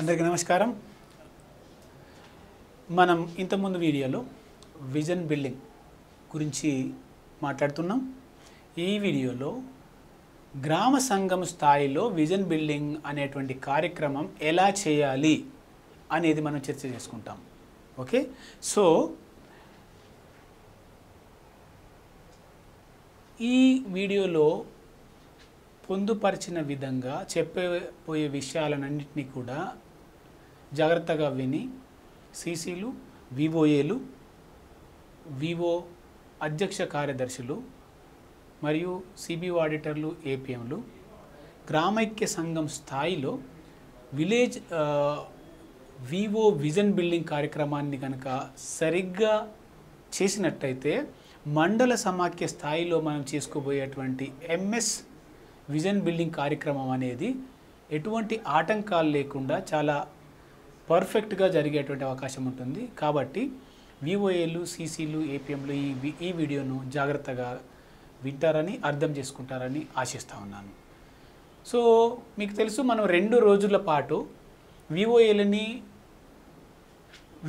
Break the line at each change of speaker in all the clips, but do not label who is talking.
అందరికీ నమస్కారం మనం ఇంతకుముందు వీడియోలో విజన్ బిల్డింగ్ గురించి మాట్లాడుతున్నాం ఈ వీడియోలో గ్రామ సంఘం స్థాయిలో విజన్ బిల్డింగ్ అనేటువంటి కార్యక్రమం ఎలా చేయాలి అనేది మనం చర్చ చేసుకుంటాం ఓకే సో ఈ వీడియోలో పొందుపరిచిన విధంగా చెప్పబోయే విషయాలన్నింటినీ కూడా జాగ్రత్తగా విని సీసీలు వివోఏలు వివో అధ్యక్ష కార్యదర్శులు మరియు సిబిఓ ఆడిటర్లు ఏపీఎంలు గ్రామైక్య సంఘం స్థాయిలో విలేజ్ వివో విజన్ బిల్డింగ్ కార్యక్రమాన్ని కనుక సరిగ్గా చేసినట్టయితే మండల సమాఖ్య స్థాయిలో మనం చేసుకోబోయేటువంటి ఎంఎస్ విజన్ బిల్డింగ్ కార్యక్రమం అనేది ఎటువంటి ఆటంకాలు లేకుండా చాలా పర్ఫెక్ట్గా జరిగేటువంటి అవకాశం ఉంటుంది కాబట్టి విఓఏలు సీసీలు ఏపీఎంలు ఈ ఈ వీడియోను జాగ్రత్తగా వింటారని అర్థం చేసుకుంటారని ఆశిస్తూ ఉన్నాను సో మీకు తెలుసు మనం రెండు రోజుల పాటు విఓఏలని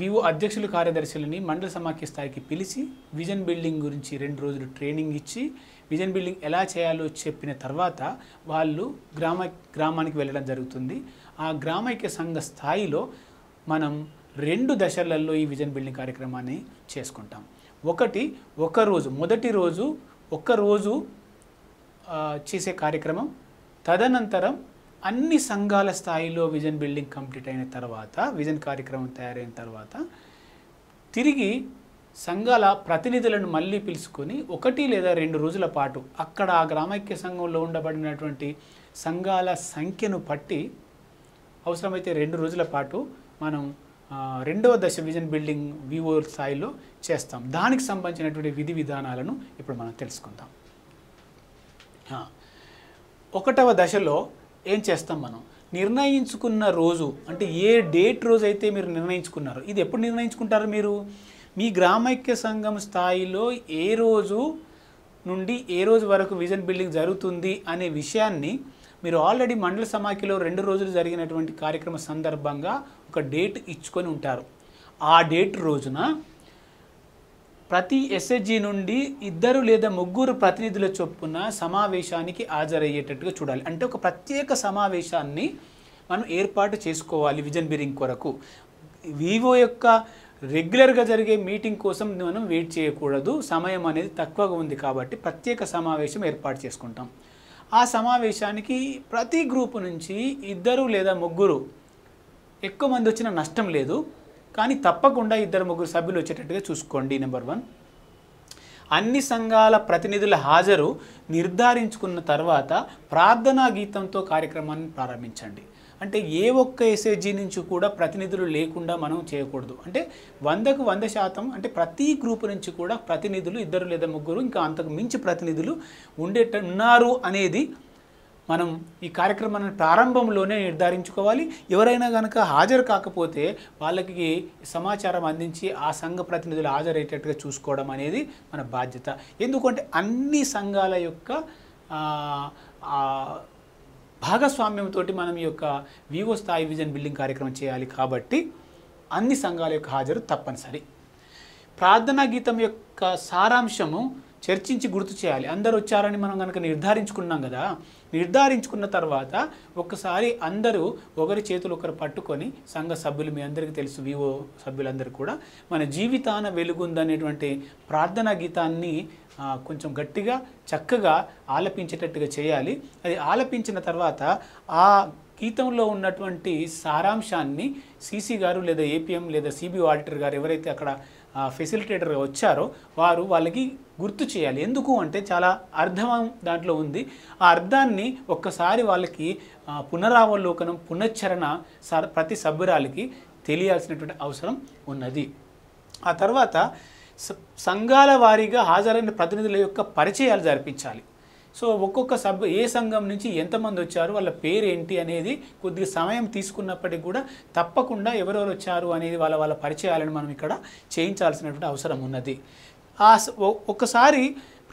వివో అధ్యక్షులు కార్యదర్శులని మండల సమాఖ్య స్థాయికి పిలిచి విజన్ బిల్డింగ్ గురించి రెండు రోజులు ట్రైనింగ్ ఇచ్చి విజన్ బిల్డింగ్ ఎలా చేయాలో చెప్పిన తర్వాత వాళ్ళు గ్రామ గ్రామానికి వెళ్ళడం జరుగుతుంది ఆ గ్రామైక్య సంఘ స్థాయిలో మనం రెండు దశలలో ఈ విజన్ బిల్డింగ్ కార్యక్రమాన్ని చేసుకుంటాం ఒకటి ఒకరోజు మొదటి రోజు ఒక్కరోజు చేసే కార్యక్రమం తదనంతరం అన్ని సంఘాల స్థాయిలో విజన్ బిల్డింగ్ కంప్లీట్ అయిన తర్వాత విజన్ కార్యక్రమం తయారైన తర్వాత తిరిగి సంఘాల ప్రతినిధులను మళ్ళీ పిలుచుకొని ఒకటి లేదా రెండు రోజుల పాటు అక్కడ ఆ గ్రామైక్య సంఘంలో ఉండబడినటువంటి సంఘాల సంఖ్యను పట్టి అవసరమైతే రెండు రోజుల పాటు మనం రెండవ దశ విజన్ బిల్డింగ్ వివో స్థాయిలో చేస్తాం దానికి సంబంధించినటువంటి విధి విధానాలను ఇప్పుడు మనం తెలుసుకుందాం ఒకటవ దశలో ఏం చేస్తాం మనం నిర్ణయించుకున్న రోజు అంటే ఏ డేట్ రోజు అయితే మీరు నిర్ణయించుకున్నారు ఇది ఎప్పుడు నిర్ణయించుకుంటారు మీరు మీ గ్రామైక్య సంఘం స్థాయిలో ఏ రోజు నుండి ఏ రోజు వరకు విజన్ బిల్డింగ్ జరుగుతుంది అనే విషయాన్ని మీరు ఆల్రెడీ మండల సమాఖ్యలో రెండు రోజులు జరిగినటువంటి కార్యక్రమ సందర్భంగా ఒక డేట్ ఇచ్చుకొని ఉంటారు ఆ డేట్ రోజున ప్రతి ఎస్ఎస్జి నుండి ఇద్దరు లేదా ముగ్గురు ప్రతినిధుల చొప్పున సమావేశానికి హాజరయ్యేటట్టుగా చూడాలి అంటే ఒక ప్రత్యేక సమావేశాన్ని మనం ఏర్పాటు చేసుకోవాలి విజన్ బిరింగ్ కొరకు వివో యొక్క రెగ్యులర్గా జరిగే మీటింగ్ కోసం మనం వెయిట్ చేయకూడదు సమయం అనేది తక్కువగా ఉంది కాబట్టి ప్రత్యేక సమావేశం ఏర్పాటు చేసుకుంటాం ఆ సమావేశానికి ప్రతి గ్రూపు నుంచి ఇద్దరు లేదా ముగ్గురు ఎక్కువ మంది వచ్చిన నష్టం లేదు కానీ తప్పకుండా ఇద్దరు ముగ్గురు సభ్యులు వచ్చేటట్టుగా చూసుకోండి నెంబర్ వన్ అన్ని సంఘాల ప్రతినిధుల హాజరు నిర్ధారించుకున్న తర్వాత ప్రార్థనా గీతంతో కార్యక్రమాన్ని ప్రారంభించండి అంటే ఏ ఒక్క ఎస్ఏజీ నుంచి కూడా ప్రతినిధులు లేకుండా మనం చేయకూడదు అంటే వందకు వంద శాతం అంటే ప్రతి గ్రూప్ నుంచి కూడా ప్రతినిధులు ఇద్దరు లేదా ముగ్గురు ఇంకా అంతకు మించి ప్రతినిధులు ఉండేట ఉన్నారు అనేది మనం ఈ కార్యక్రమాన్ని ప్రారంభంలోనే నిర్ధారించుకోవాలి ఎవరైనా కనుక హాజరు కాకపోతే వాళ్ళకి సమాచారం అందించి ఆ సంఘ ప్రతినిధులు హాజరయ్యేటట్టుగా చూసుకోవడం అనేది మన బాధ్యత ఎందుకంటే అన్ని సంఘాల యొక్క భాగస్వామ్యంతో మనం ఈ యొక్క వివో స్థాయి విజన్ బిల్డింగ్ కార్యక్రమం చేయాలి కాబట్టి అన్ని సంఘాల యొక్క హాజరు తప్పనిసరి ప్రార్థనా గీతం యొక్క సారాంశము చర్చించి గుర్తు చేయాలి అందరు వచ్చారని మనం కనుక నిర్ధారించుకున్నాం కదా నిర్ధారించుకున్న తర్వాత ఒకసారి అందరూ ఒకరి చేతులు ఒకరు పట్టుకొని సంఘ సభ్యులు మీ అందరికీ తెలుసు వివో సభ్యులందరూ కూడా మన జీవితాన వెలుగుందనేటువంటి ప్రార్థనా గీతాన్ని కొంచెం గట్టిగా చక్కగా ఆలపించేటట్టుగా చేయాలి అది ఆలపించిన తర్వాత ఆ గీతంలో ఉన్నటువంటి సారాంశాన్ని సీసీ గారు లేదా ఏపీఎం లేదా సిబిఓ ఆడిటర్ గారు ఎవరైతే అక్కడ ఫెసిలిటేటర్గా వచ్చారో వారు వాళ్ళకి గుర్తు చేయాలి ఎందుకు అంటే చాలా అర్థం దాంట్లో ఉంది ఆ అర్థాన్ని ఒక్కసారి వాళ్ళకి పునరావలోకనం పునశ్చరణ ప్రతి సభ్యురాలకి తెలియాల్సినటువంటి అవసరం ఉన్నది ఆ తర్వాత సంఘాల వారీగా హాజరైన ప్రతినిధుల యొక్క పరిచయాలు జరిపించాలి సో ఒక్కొక్క సభ ఏ సంఘం నుంచి ఎంతమంది వచ్చారు వాళ్ళ పేరు ఏంటి అనేది కొద్దిగా సమయం తీసుకున్నప్పటికీ కూడా తప్పకుండా ఎవరెవరు వచ్చారు అనేది వాళ్ళ వాళ్ళ పరిచయాలను మనం ఇక్కడ చేయించాల్సినటువంటి అవసరం ఉన్నది ఆ ఒక్కసారి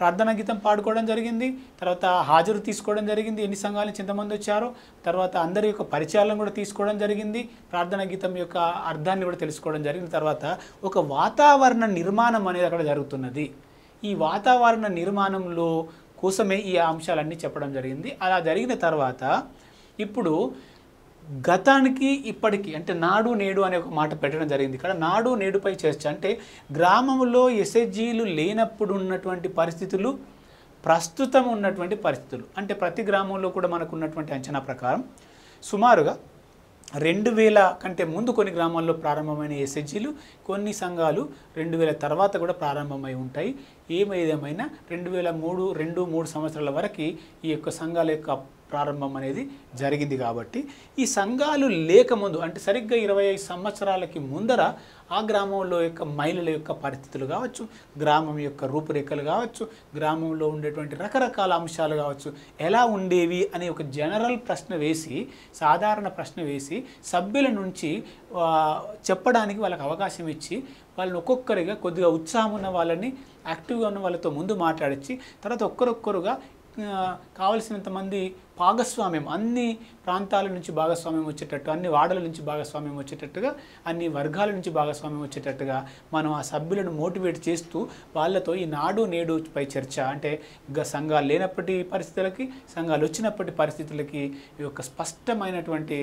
ప్రార్థనా గీతం పాడుకోవడం జరిగింది తర్వాత హాజరు తీసుకోవడం జరిగింది ఎన్ని సంఘాలు చింతమంది వచ్చారో తర్వాత అందరి యొక్క పరిచయాలను కూడా తీసుకోవడం జరిగింది ప్రార్థనా గీతం యొక్క అర్థాన్ని కూడా తెలుసుకోవడం జరిగిన తర్వాత ఒక వాతావరణ నిర్మాణం అనేది అక్కడ జరుగుతున్నది ఈ వాతావరణ నిర్మాణంలో కోసమే ఈ అంశాలన్నీ చెప్పడం జరిగింది అలా జరిగిన తర్వాత ఇప్పుడు గతానికి ఇప్పటికీ అంటే నాడు నేడు అనే ఒక మాట పెట్టడం జరిగింది ఇక్కడ నాడు నేడుపై చర్చ అంటే గ్రామంలో ఎస్హెచ్జీలు లేనప్పుడు ఉన్నటువంటి పరిస్థితులు ప్రస్తుతం ఉన్నటువంటి పరిస్థితులు అంటే ప్రతి గ్రామంలో కూడా మనకు ఉన్నటువంటి అంచనా ప్రకారం సుమారుగా రెండు వేల కంటే ముందు కొన్ని గ్రామాల్లో ప్రారంభమైన ఎస్హెచ్జీలు కొన్ని సంఘాలు రెండు వేల తర్వాత కూడా ప్రారంభమై ఉంటాయి ఏమైదేమైనా రెండు వేల మూడు రెండు మూడు సంవత్సరాల వరకు ఈ యొక్క సంఘాల యొక్క ప్రారంభం అనేది జరిగింది కాబట్టి ఈ సంఘాలు లేకముందు అంటే సరిగ్గా ఇరవై సంవత్సరాలకి ముందర ఆ గ్రామంలో యొక్క మహిళల యొక్క పరిస్థితులు కావచ్చు గ్రామం యొక్క రూపురేఖలు కావచ్చు గ్రామంలో ఉండేటువంటి రకరకాల అంశాలు కావచ్చు ఎలా ఉండేవి అనే ఒక జనరల్ ప్రశ్న వేసి సాధారణ ప్రశ్న వేసి సభ్యుల నుంచి చెప్పడానికి వాళ్ళకి అవకాశం ఇచ్చి వాళ్ళని ఒక్కొక్కరిగా కొద్దిగా ఉత్సాహం ఉన్న వాళ్ళని యాక్టివ్గా ఉన్న వాళ్ళతో ముందు మాట్లాడించి తర్వాత ఒక్కరొక్కరుగా కావలసినంతమంది భాగస్వామ్యం అన్ని ప్రాంతాల నుంచి భాగస్వామ్యం వచ్చేటట్టు అన్ని వాడల నుంచి భాగస్వామ్యం వచ్చేటట్టుగా అన్ని వర్గాల నుంచి భాగస్వామ్యం వచ్చేటట్టుగా మనం ఆ సభ్యులను మోటివేట్ చేస్తూ వాళ్ళతో ఈ నాడు నేడుపై చర్చ అంటే సంఘాలు లేనప్పటి పరిస్థితులకి సంఘాలు వచ్చినప్పటి పరిస్థితులకి ఈ యొక్క స్పష్టమైనటువంటి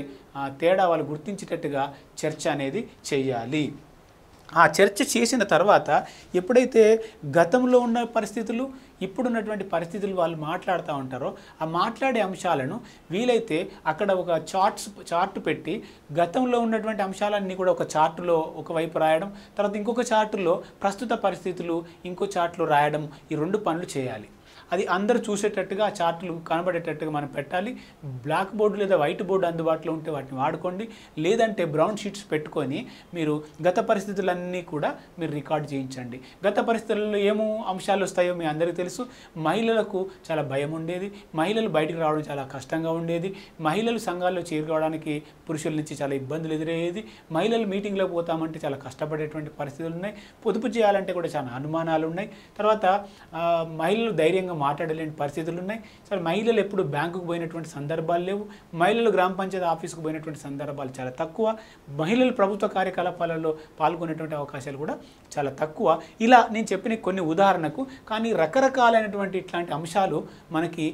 తేడా వాళ్ళు గుర్తించేటట్టుగా చర్చ అనేది చేయాలి ఆ చర్చ చేసిన తర్వాత ఎప్పుడైతే గతంలో ఉన్న పరిస్థితులు ఇప్పుడున్నటువంటి పరిస్థితులు వాళ్ళు మాట్లాడుతూ ఉంటారో ఆ మాట్లాడే అంశాలను వీలైతే అక్కడ ఒక చార్ట్స్ చార్ట్ పెట్టి గతంలో ఉన్నటువంటి అంశాలన్నీ కూడా ఒక చార్టులో ఒకవైపు రాయడం తర్వాత ఇంకొక చార్టులో ప్రస్తుత పరిస్థితులు ఇంకో చార్ట్లో రాయడం ఈ రెండు పనులు చేయాలి అది అందరు చూసేటట్టుగా ఆ చార్టులు కనబడేటట్టుగా మనం పెట్టాలి బ్లాక్ బోర్డు లేదా వైట్ బోర్డు అందుబాటులో ఉంటే వాటిని వాడుకోండి లేదంటే బ్రౌన్ షీట్స్ పెట్టుకొని మీరు గత పరిస్థితులన్నీ కూడా మీరు రికార్డ్ చేయించండి గత పరిస్థితుల్లో ఏమో అంశాలు వస్తాయో మీ అందరికీ తెలుసు మహిళలకు చాలా భయం ఉండేది మహిళలు బయటకు రావడం చాలా కష్టంగా ఉండేది మహిళలు సంఘాల్లో చేరుకోవడానికి పురుషుల నుంచి చాలా ఇబ్బందులు ఎదురయ్యేది మహిళలు మీటింగ్లో పోతామంటే చాలా కష్టపడేటువంటి పరిస్థితులు ఉన్నాయి పొదుపు చేయాలంటే కూడా చాలా అనుమానాలు ఉన్నాయి తర్వాత మహిళలు ధైర్యంగా మాట్లాడలేని పరిస్థితులు ఉన్నాయి సరే మహిళలు ఎప్పుడు బ్యాంకుకు పోయినటువంటి సందర్భాలు లేవు మహిళలు గ్రామ పంచాయతీ ఆఫీసుకు పోయినటువంటి సందర్భాలు చాలా తక్కువ మహిళలు ప్రభుత్వ కార్యకలాపాలలో పాల్గొనేటువంటి అవకాశాలు కూడా చాలా తక్కువ ఇలా నేను చెప్పిన కొన్ని ఉదాహరణకు కానీ రకరకాలైనటువంటి ఇట్లాంటి అంశాలు మనకి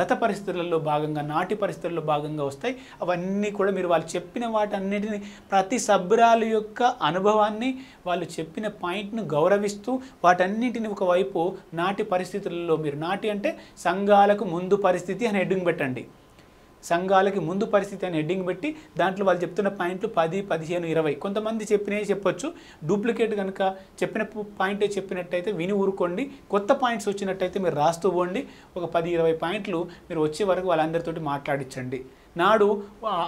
గత పరిస్థితులలో భాగంగా నాటి పరిస్థితుల్లో భాగంగా వస్తాయి అవన్నీ కూడా మీరు వాళ్ళు చెప్పిన వాటన్నిటిని ప్రతి సభ్యురాలు యొక్క అనుభవాన్ని వాళ్ళు చెప్పిన పాయింట్ను గౌరవిస్తూ వాటన్నింటిని ఒకవైపు నాటి పరిస్థితులలో మీరు నాటి అంటే సంఘాలకు ముందు పరిస్థితి అని హెడ్డింగ్ పెట్టండి సంఘాలకి ముందు పరిస్థితి అని హెడ్డింగ్ పెట్టి దాంట్లో వాళ్ళు చెప్తున్న పాయింట్లు పది పదిహేను ఇరవై కొంతమంది చెప్పినవి చెప్పొచ్చు డూప్లికేట్ కనుక చెప్పిన పాయింటే చెప్పినట్టయితే విని ఊరుకోండి కొత్త పాయింట్స్ వచ్చినట్టయితే మీరు రాస్తూ పోండి ఒక పది ఇరవై పాయింట్లు మీరు వచ్చే వరకు వాళ్ళందరితోటి మాట్లాడించండి నాడు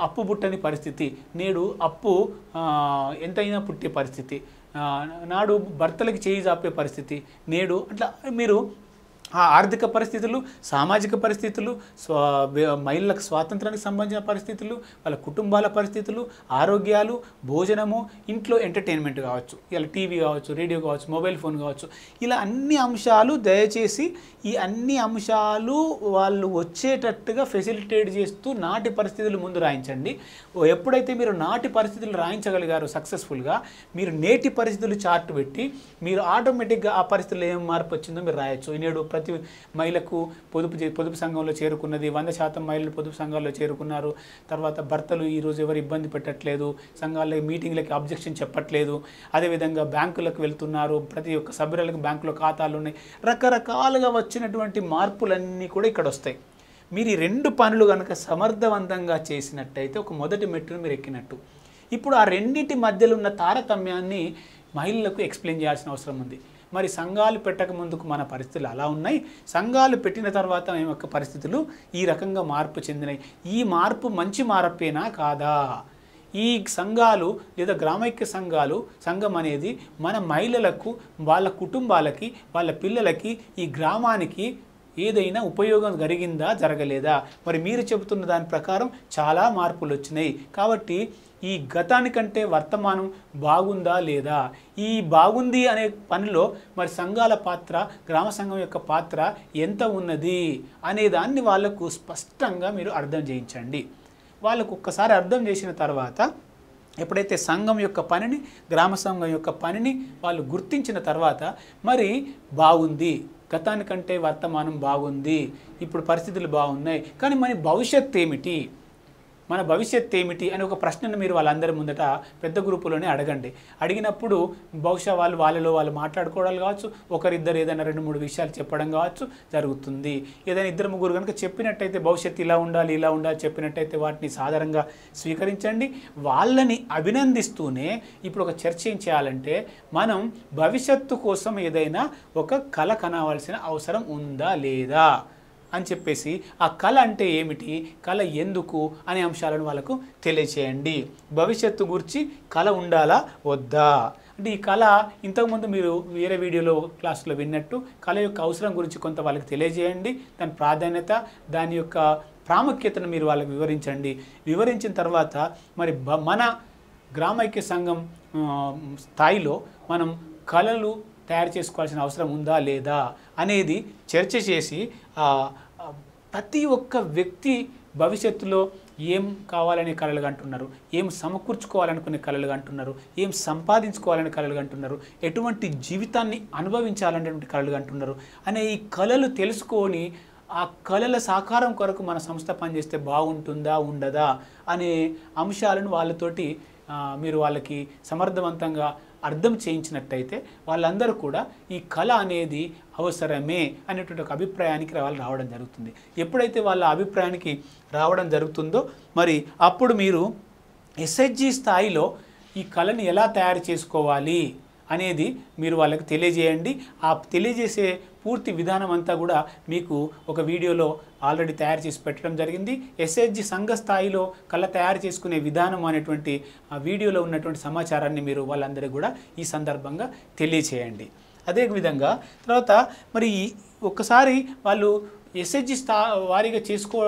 అప్పు పుట్టని పరిస్థితి నేడు అప్పు ఎంతైనా పుట్టే పరిస్థితి నాడు భర్తలకు చేయి జాపే పరిస్థితి నేడు అట్లా మీరు ఆ ఆర్థిక పరిస్థితులు సామాజిక పరిస్థితులు మహిళలకు స్వాతంత్రానికి సంబంధించిన పరిస్థితులు వాళ్ళ కుటుంబాల పరిస్థితులు ఆరోగ్యాలు భోజనము ఇంట్లో ఎంటర్టైన్మెంట్ కావచ్చు ఇలా టీవీ కావచ్చు రేడియో కావచ్చు మొబైల్ ఫోన్ కావచ్చు ఇలా అన్ని అంశాలు దయచేసి ఈ అన్ని అంశాలు వాళ్ళు వచ్చేటట్టుగా ఫెసిలిటేట్ చేస్తూ నాటి పరిస్థితులు ముందు రాయించండి ఎప్పుడైతే మీరు నాటి పరిస్థితులు రాయించగలిగారు సక్సెస్ఫుల్గా మీరు నేటి పరిస్థితులు చార్ట్ పెట్టి మీరు ఆటోమేటిక్గా ఆ పరిస్థితులు ఏం మార్పు వచ్చిందో మీరు రాయొచ్చు నేడు ప్రతి మహిళకు పొదుపు పొదుపు సంఘంలో చేరుకున్నది వంద శాతం మహిళలు పొదుపు సంఘాల్లో చేరుకున్నారు తర్వాత భర్తలు ఈరోజు ఎవరు ఇబ్బంది పెట్టట్లేదు సంఘాల్లో మీటింగ్లకి అబ్జెక్షన్ చెప్పట్లేదు అదేవిధంగా బ్యాంకులకు వెళ్తున్నారు ప్రతి ఒక్క సభ్యులకు బ్యాంకులో ఖాతాలు ఉన్నాయి రకరకాలుగా వచ్చినటువంటి మార్పులన్నీ కూడా ఇక్కడ వస్తాయి మీరు ఈ రెండు పనులు కనుక సమర్థవంతంగా చేసినట్టయితే ఒక మొదటి మెట్టును మీరు ఎక్కినట్టు ఇప్పుడు ఆ రెండింటి మధ్యలో ఉన్న తారతమ్యాన్ని మహిళలకు ఎక్స్ప్లెయిన్ చేయాల్సిన అవసరం ఉంది మరి సంఘాలు పెట్టక ముందుకు మన పరిస్థితులు అలా ఉన్నాయి సంఘాలు పెట్టిన తర్వాత మేము యొక్క పరిస్థితులు ఈ రకంగా మార్పు చెందినాయి ఈ మార్పు మంచి మార్పేనా కాదా ఈ సంఘాలు లేదా గ్రామైక్య సంఘాలు సంఘం అనేది మన మహిళలకు వాళ్ళ కుటుంబాలకి వాళ్ళ పిల్లలకి ఈ గ్రామానికి ఏదైనా ఉపయోగం జరిగిందా జరగలేదా మరి మీరు చెబుతున్న దాని ప్రకారం చాలా మార్పులు వచ్చినాయి కాబట్టి ఈ గతానికంటే వర్తమానం బాగుందా లేదా ఈ బాగుంది అనే పనిలో మరి సంఘాల పాత్ర గ్రామ సంఘం యొక్క పాత్ర ఎంత ఉన్నది అనే దాన్ని వాళ్లకు స్పష్టంగా మీరు అర్థం చేయించండి వాళ్ళకు ఒక్కసారి అర్థం చేసిన తర్వాత ఎప్పుడైతే సంఘం యొక్క పనిని గ్రామ సంఘం యొక్క పనిని వాళ్ళు గుర్తించిన తర్వాత మరి బాగుంది గతానికంటే వర్తమానం బాగుంది ఇప్పుడు పరిస్థితులు బాగున్నాయి కానీ మన భవిష్యత్ ఏమిటి మన భవిష్యత్ ఏమిటి అని ఒక ప్రశ్నను మీరు వాళ్ళందరి ముందట పెద్ద గ్రూపులోనే అడగండి అడిగినప్పుడు బహుశా వాళ్ళు వాళ్ళలో వాళ్ళు మాట్లాడుకోవడాలు కావచ్చు ఒకరిద్దరు ఏదైనా రెండు మూడు విషయాలు చెప్పడం కావచ్చు జరుగుతుంది ఏదైనా ఇద్దరు ముగ్గురు కనుక చెప్పినట్టయితే భవిష్యత్తు ఇలా ఉండాలి ఇలా ఉండాలి చెప్పినట్టయితే వాటిని సాధారణంగా స్వీకరించండి వాళ్ళని అభినందిస్తూనే ఇప్పుడు ఒక చర్చ ఏం చేయాలంటే మనం భవిష్యత్తు కోసం ఏదైనా ఒక కళ కనవలసిన అవసరం ఉందా లేదా అని చెప్పేసి ఆ కళ అంటే ఏమిటి కళ ఎందుకు అనే అంశాలను వాళ్ళకు తెలియచేయండి భవిష్యత్తు గురించి కళ ఉండాలా వద్దా అంటే ఈ కళ ఇంతకుముందు మీరు వేరే వీడియోలో క్లాసులో విన్నట్టు కళ యొక్క అవసరం గురించి కొంత వాళ్ళకి తెలియజేయండి దాని ప్రాధాన్యత దాని యొక్క ప్రాముఖ్యతను మీరు వాళ్ళకి వివరించండి వివరించిన తర్వాత మరి మన గ్రామైక్య సంఘం స్థాయిలో మనం కళలు తయారు చేసుకోవాల్సిన అవసరం ఉందా లేదా అనేది చర్చ చేసి ప్రతి ఒక్క వ్యక్తి భవిష్యత్తులో ఏం కావాలనే కళలు అంటున్నారు ఏం సమకూర్చుకోవాలనుకునే కళలు అంటున్నారు ఏం సంపాదించుకోవాలనే కళలు అంటున్నారు ఎటువంటి జీవితాన్ని అనుభవించాలనేటువంటి కళలు అంటున్నారు అనే ఈ కళలు తెలుసుకొని ఆ కళల సాకారం కొరకు మన సంస్థ పనిచేస్తే బాగుంటుందా ఉండదా అనే అంశాలను వాళ్ళతోటి మీరు వాళ్ళకి సమర్థవంతంగా అర్థం చేయించినట్టయితే వాళ్ళందరూ కూడా ఈ కళ అనేది అవసరమే అనేటువంటి ఒక అభిప్రాయానికి వాళ్ళు రావడం జరుగుతుంది ఎప్పుడైతే వాళ్ళ అభిప్రాయానికి రావడం జరుగుతుందో మరి అప్పుడు మీరు ఎస్హెచ్జి స్థాయిలో ఈ కళని ఎలా తయారు చేసుకోవాలి అనేది మీరు వాళ్ళకి తెలియజేయండి ఆ తెలియజేసే పూర్తి విధానం అంతా కూడా మీకు ఒక వీడియోలో ఆల్రెడీ తయారు చేసి పెట్టడం జరిగింది ఎస్హెచ్జి సంఘ స్థాయిలో కళ్ళ తయారు చేసుకునే విధానం అనేటువంటి వీడియోలో ఉన్నటువంటి సమాచారాన్ని మీరు వాళ్ళందరికీ కూడా ఈ సందర్భంగా తెలియచేయండి అదే విధంగా తర్వాత మరి ఒక్కసారి వాళ్ళు ఎస్హెచ్జి స్థా వారీగా చేసుకో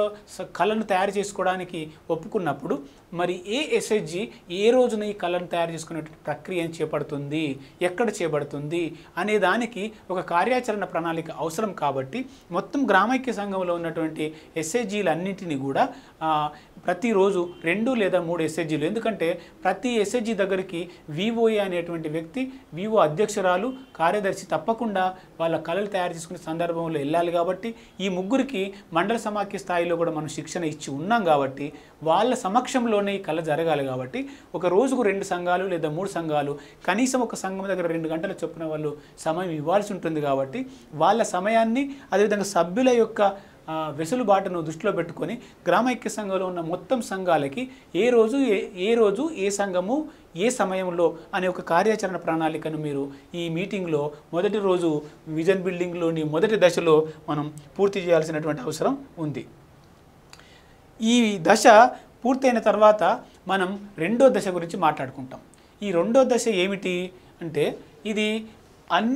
కళను తయారు చేసుకోవడానికి ఒప్పుకున్నప్పుడు మరి ఏ ఎస్హెచ్జి ఏ రోజున ఈ కళను తయారు చేసుకునేటువంటి ప్రక్రియను చేపడుతుంది ఎక్కడ చేపడుతుంది అనే దానికి ఒక కార్యాచరణ ప్రణాళిక అవసరం కాబట్టి మొత్తం గ్రామైక్య సంఘంలో ఉన్నటువంటి ఎస్హెచ్జీలన్నింటినీ కూడా ప్రతిరోజు రెండు లేదా మూడు ఎస్హెచ్జీలు ఎందుకంటే ప్రతి ఎస్హెచ్జీ దగ్గరికి వివోఏ అనేటువంటి వ్యక్తి వివో అధ్యక్షురాలు కార్యదర్శి తప్పకుండా వాళ్ళ కళలు తయారు చేసుకునే సందర్భంలో వెళ్ళాలి కాబట్టి ఈ ముగ్గురికి మండల సమాఖ్య స్థాయిలో కూడా మనం శిక్షణ ఇచ్చి ఉన్నాం కాబట్టి వాళ్ళ సమక్షంలో రోజుల్లోనే ఈ కళ జరగాలి కాబట్టి ఒక రోజుకు రెండు సంఘాలు లేదా మూడు సంఘాలు కనీసం ఒక సంఘం దగ్గర రెండు గంటలు చొప్పున వాళ్ళు సమయం ఇవ్వాల్సి ఉంటుంది కాబట్టి వాళ్ళ సమయాన్ని అదేవిధంగా సభ్యుల యొక్క వెసులుబాటును దృష్టిలో పెట్టుకొని గ్రామ ఐక్య సంఘంలో ఉన్న మొత్తం సంఘాలకి ఏ రోజు ఏ ఏ రోజు ఏ సంఘము ఏ సమయంలో అనే ఒక కార్యాచరణ ప్రణాళికను మీరు ఈ మీటింగ్లో మొదటి రోజు విజన్ బిల్డింగ్లోని మొదటి దశలో మనం పూర్తి చేయాల్సినటువంటి అవసరం ఉంది ఈ దశ పూర్తయిన తర్వాత మనం రెండో దశ గురించి మాట్లాడుకుంటాం ఈ రెండో దశ ఏమిటి అంటే ఇది అన్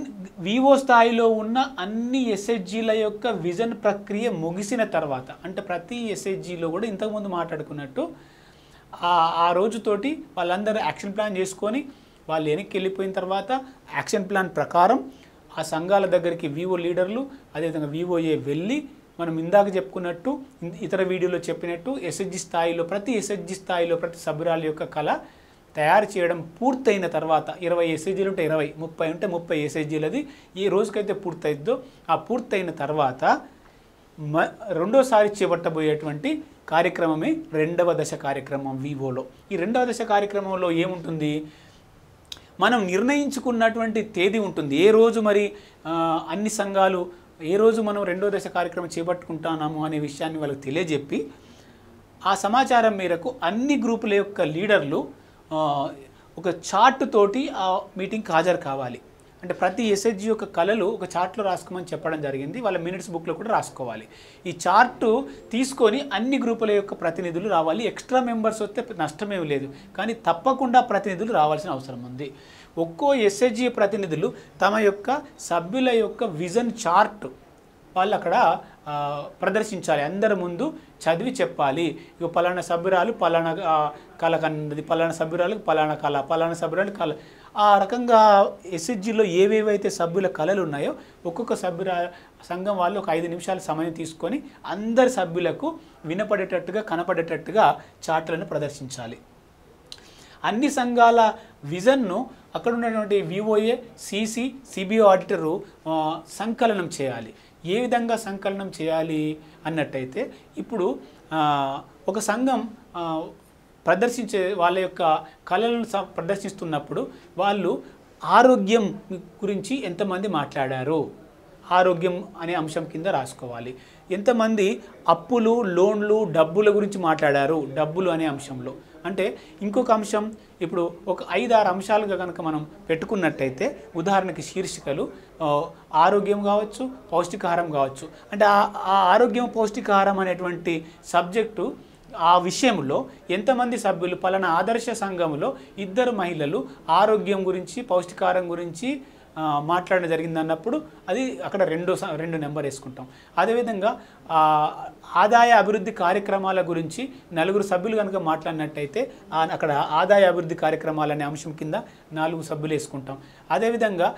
వివో స్థాయిలో ఉన్న అన్ని ఎస్హెచ్జీల యొక్క విజన్ ప్రక్రియ ముగిసిన తర్వాత అంటే ప్రతి ఎస్హెచ్జీలో కూడా ఇంతకుముందు మాట్లాడుకున్నట్టు ఆ రోజుతోటి వాళ్ళందరూ యాక్షన్ ప్లాన్ చేసుకొని వాళ్ళు వెనక్కి వెళ్ళిపోయిన తర్వాత యాక్షన్ ప్లాన్ ప్రకారం ఆ సంఘాల దగ్గరికి వివో లీడర్లు అదేవిధంగా వివోఏ వెళ్ళి మనం ఇందాక చెప్పుకున్నట్టు ఇతర వీడియోలో చెప్పినట్టు ఎస్హెచ్జి స్థాయిలో ప్రతి ఎస్హెచ్జి స్థాయిలో ప్రతి సభ్యురాల యొక్క కళ తయారు చేయడం పూర్తయిన తర్వాత ఇరవై ఎస్హెచ్జీలు ఉంటే ఇరవై ముప్పై ఉంటే ముప్పై ఎస్హెచ్జీలది ఏ రోజుకైతే పూర్తయిద్దో ఆ పూర్తయిన తర్వాత మ రెండోసారి చేపట్టబోయేటువంటి కార్యక్రమమే రెండవ దశ కార్యక్రమం వివోలో ఈ రెండవ దశ కార్యక్రమంలో ఏముంటుంది మనం నిర్ణయించుకున్నటువంటి తేదీ ఉంటుంది ఏ రోజు మరి అన్ని సంఘాలు ఏ రోజు మనం రెండో దశ కార్యక్రమం చేపట్టుకుంటున్నాము అనే విషయాన్ని వాళ్ళకి తెలియజెప్పి ఆ సమాచారం మేరకు అన్ని గ్రూపుల యొక్క లీడర్లు ఒక చార్ట్ తోటి ఆ మీటింగ్కి హాజరు కావాలి అంటే ప్రతి ఎస్హెచ్జి యొక్క కళలు ఒక చార్ట్లో రాసుకోమని చెప్పడం జరిగింది వాళ్ళ మినిట్స్ బుక్లో కూడా రాసుకోవాలి ఈ చార్టు తీసుకొని అన్ని గ్రూపుల యొక్క ప్రతినిధులు రావాలి ఎక్స్ట్రా మెంబర్స్ వస్తే నష్టమేమి లేదు కానీ తప్పకుండా ప్రతినిధులు రావాల్సిన అవసరం ఉంది ఒక్కో ఎస్ఎస్జి ప్రతినిధులు తమ యొక్క సభ్యుల యొక్క విజన్ చార్ట్ వాళ్ళు అక్కడ ప్రదర్శించాలి అందరి ముందు చదివి చెప్పాలి ఇక పలానా సభ్యురాలు పలానా కళ కన్నది పలానా సభ్యురాలు పలానా కళ పలానా సభ్యురాలు కళ ఆ రకంగా ఎస్ఎస్జిలో ఏవేవైతే సభ్యుల కళలు ఉన్నాయో ఒక్కొక్క సభ్యురా సంఘం వాళ్ళు ఒక ఐదు నిమిషాల సమయం తీసుకొని అందరి సభ్యులకు వినపడేటట్టుగా కనపడేటట్టుగా చార్ట్లను ప్రదర్శించాలి అన్ని సంఘాల విజన్ను అక్కడ ఉన్నటువంటి వివోఏ సిసి సిబిఓ ఆడిటరు సంకలనం చేయాలి ఏ విధంగా సంకలనం చేయాలి అన్నట్టయితే ఇప్పుడు ఒక సంఘం ప్రదర్శించే వాళ్ళ యొక్క కళలను ప్రదర్శిస్తున్నప్పుడు వాళ్ళు ఆరోగ్యం గురించి ఎంతమంది మాట్లాడారు ఆరోగ్యం అనే అంశం కింద రాసుకోవాలి ఎంతమంది అప్పులు లోన్లు డబ్బుల గురించి మాట్లాడారు డబ్బులు అనే అంశంలో అంటే ఇంకొక అంశం ఇప్పుడు ఒక ఐదు ఆరు అంశాలుగా కనుక మనం పెట్టుకున్నట్టయితే ఉదాహరణకి శీర్షికలు ఆరోగ్యం కావచ్చు పౌష్టికాహారం కావచ్చు అంటే ఆ ఆరోగ్యం పౌష్టికాహారం అనేటువంటి సబ్జెక్టు ఆ విషయంలో ఎంతమంది సభ్యులు పలానా ఆదర్శ సంఘంలో ఇద్దరు మహిళలు ఆరోగ్యం గురించి పౌష్టికాహారం గురించి మాట్లాడడం జరిగిందన్నప్పుడు అది అక్కడ రెండు రెండు నెంబర్ వేసుకుంటాం అదేవిధంగా ఆదాయ అభివృద్ధి కార్యక్రమాల గురించి నలుగురు సభ్యులు కనుక మాట్లాడినట్టయితే అక్కడ ఆదాయ అభివృద్ధి కార్యక్రమాలనే అంశం కింద నాలుగు సభ్యులు వేసుకుంటాం అదేవిధంగా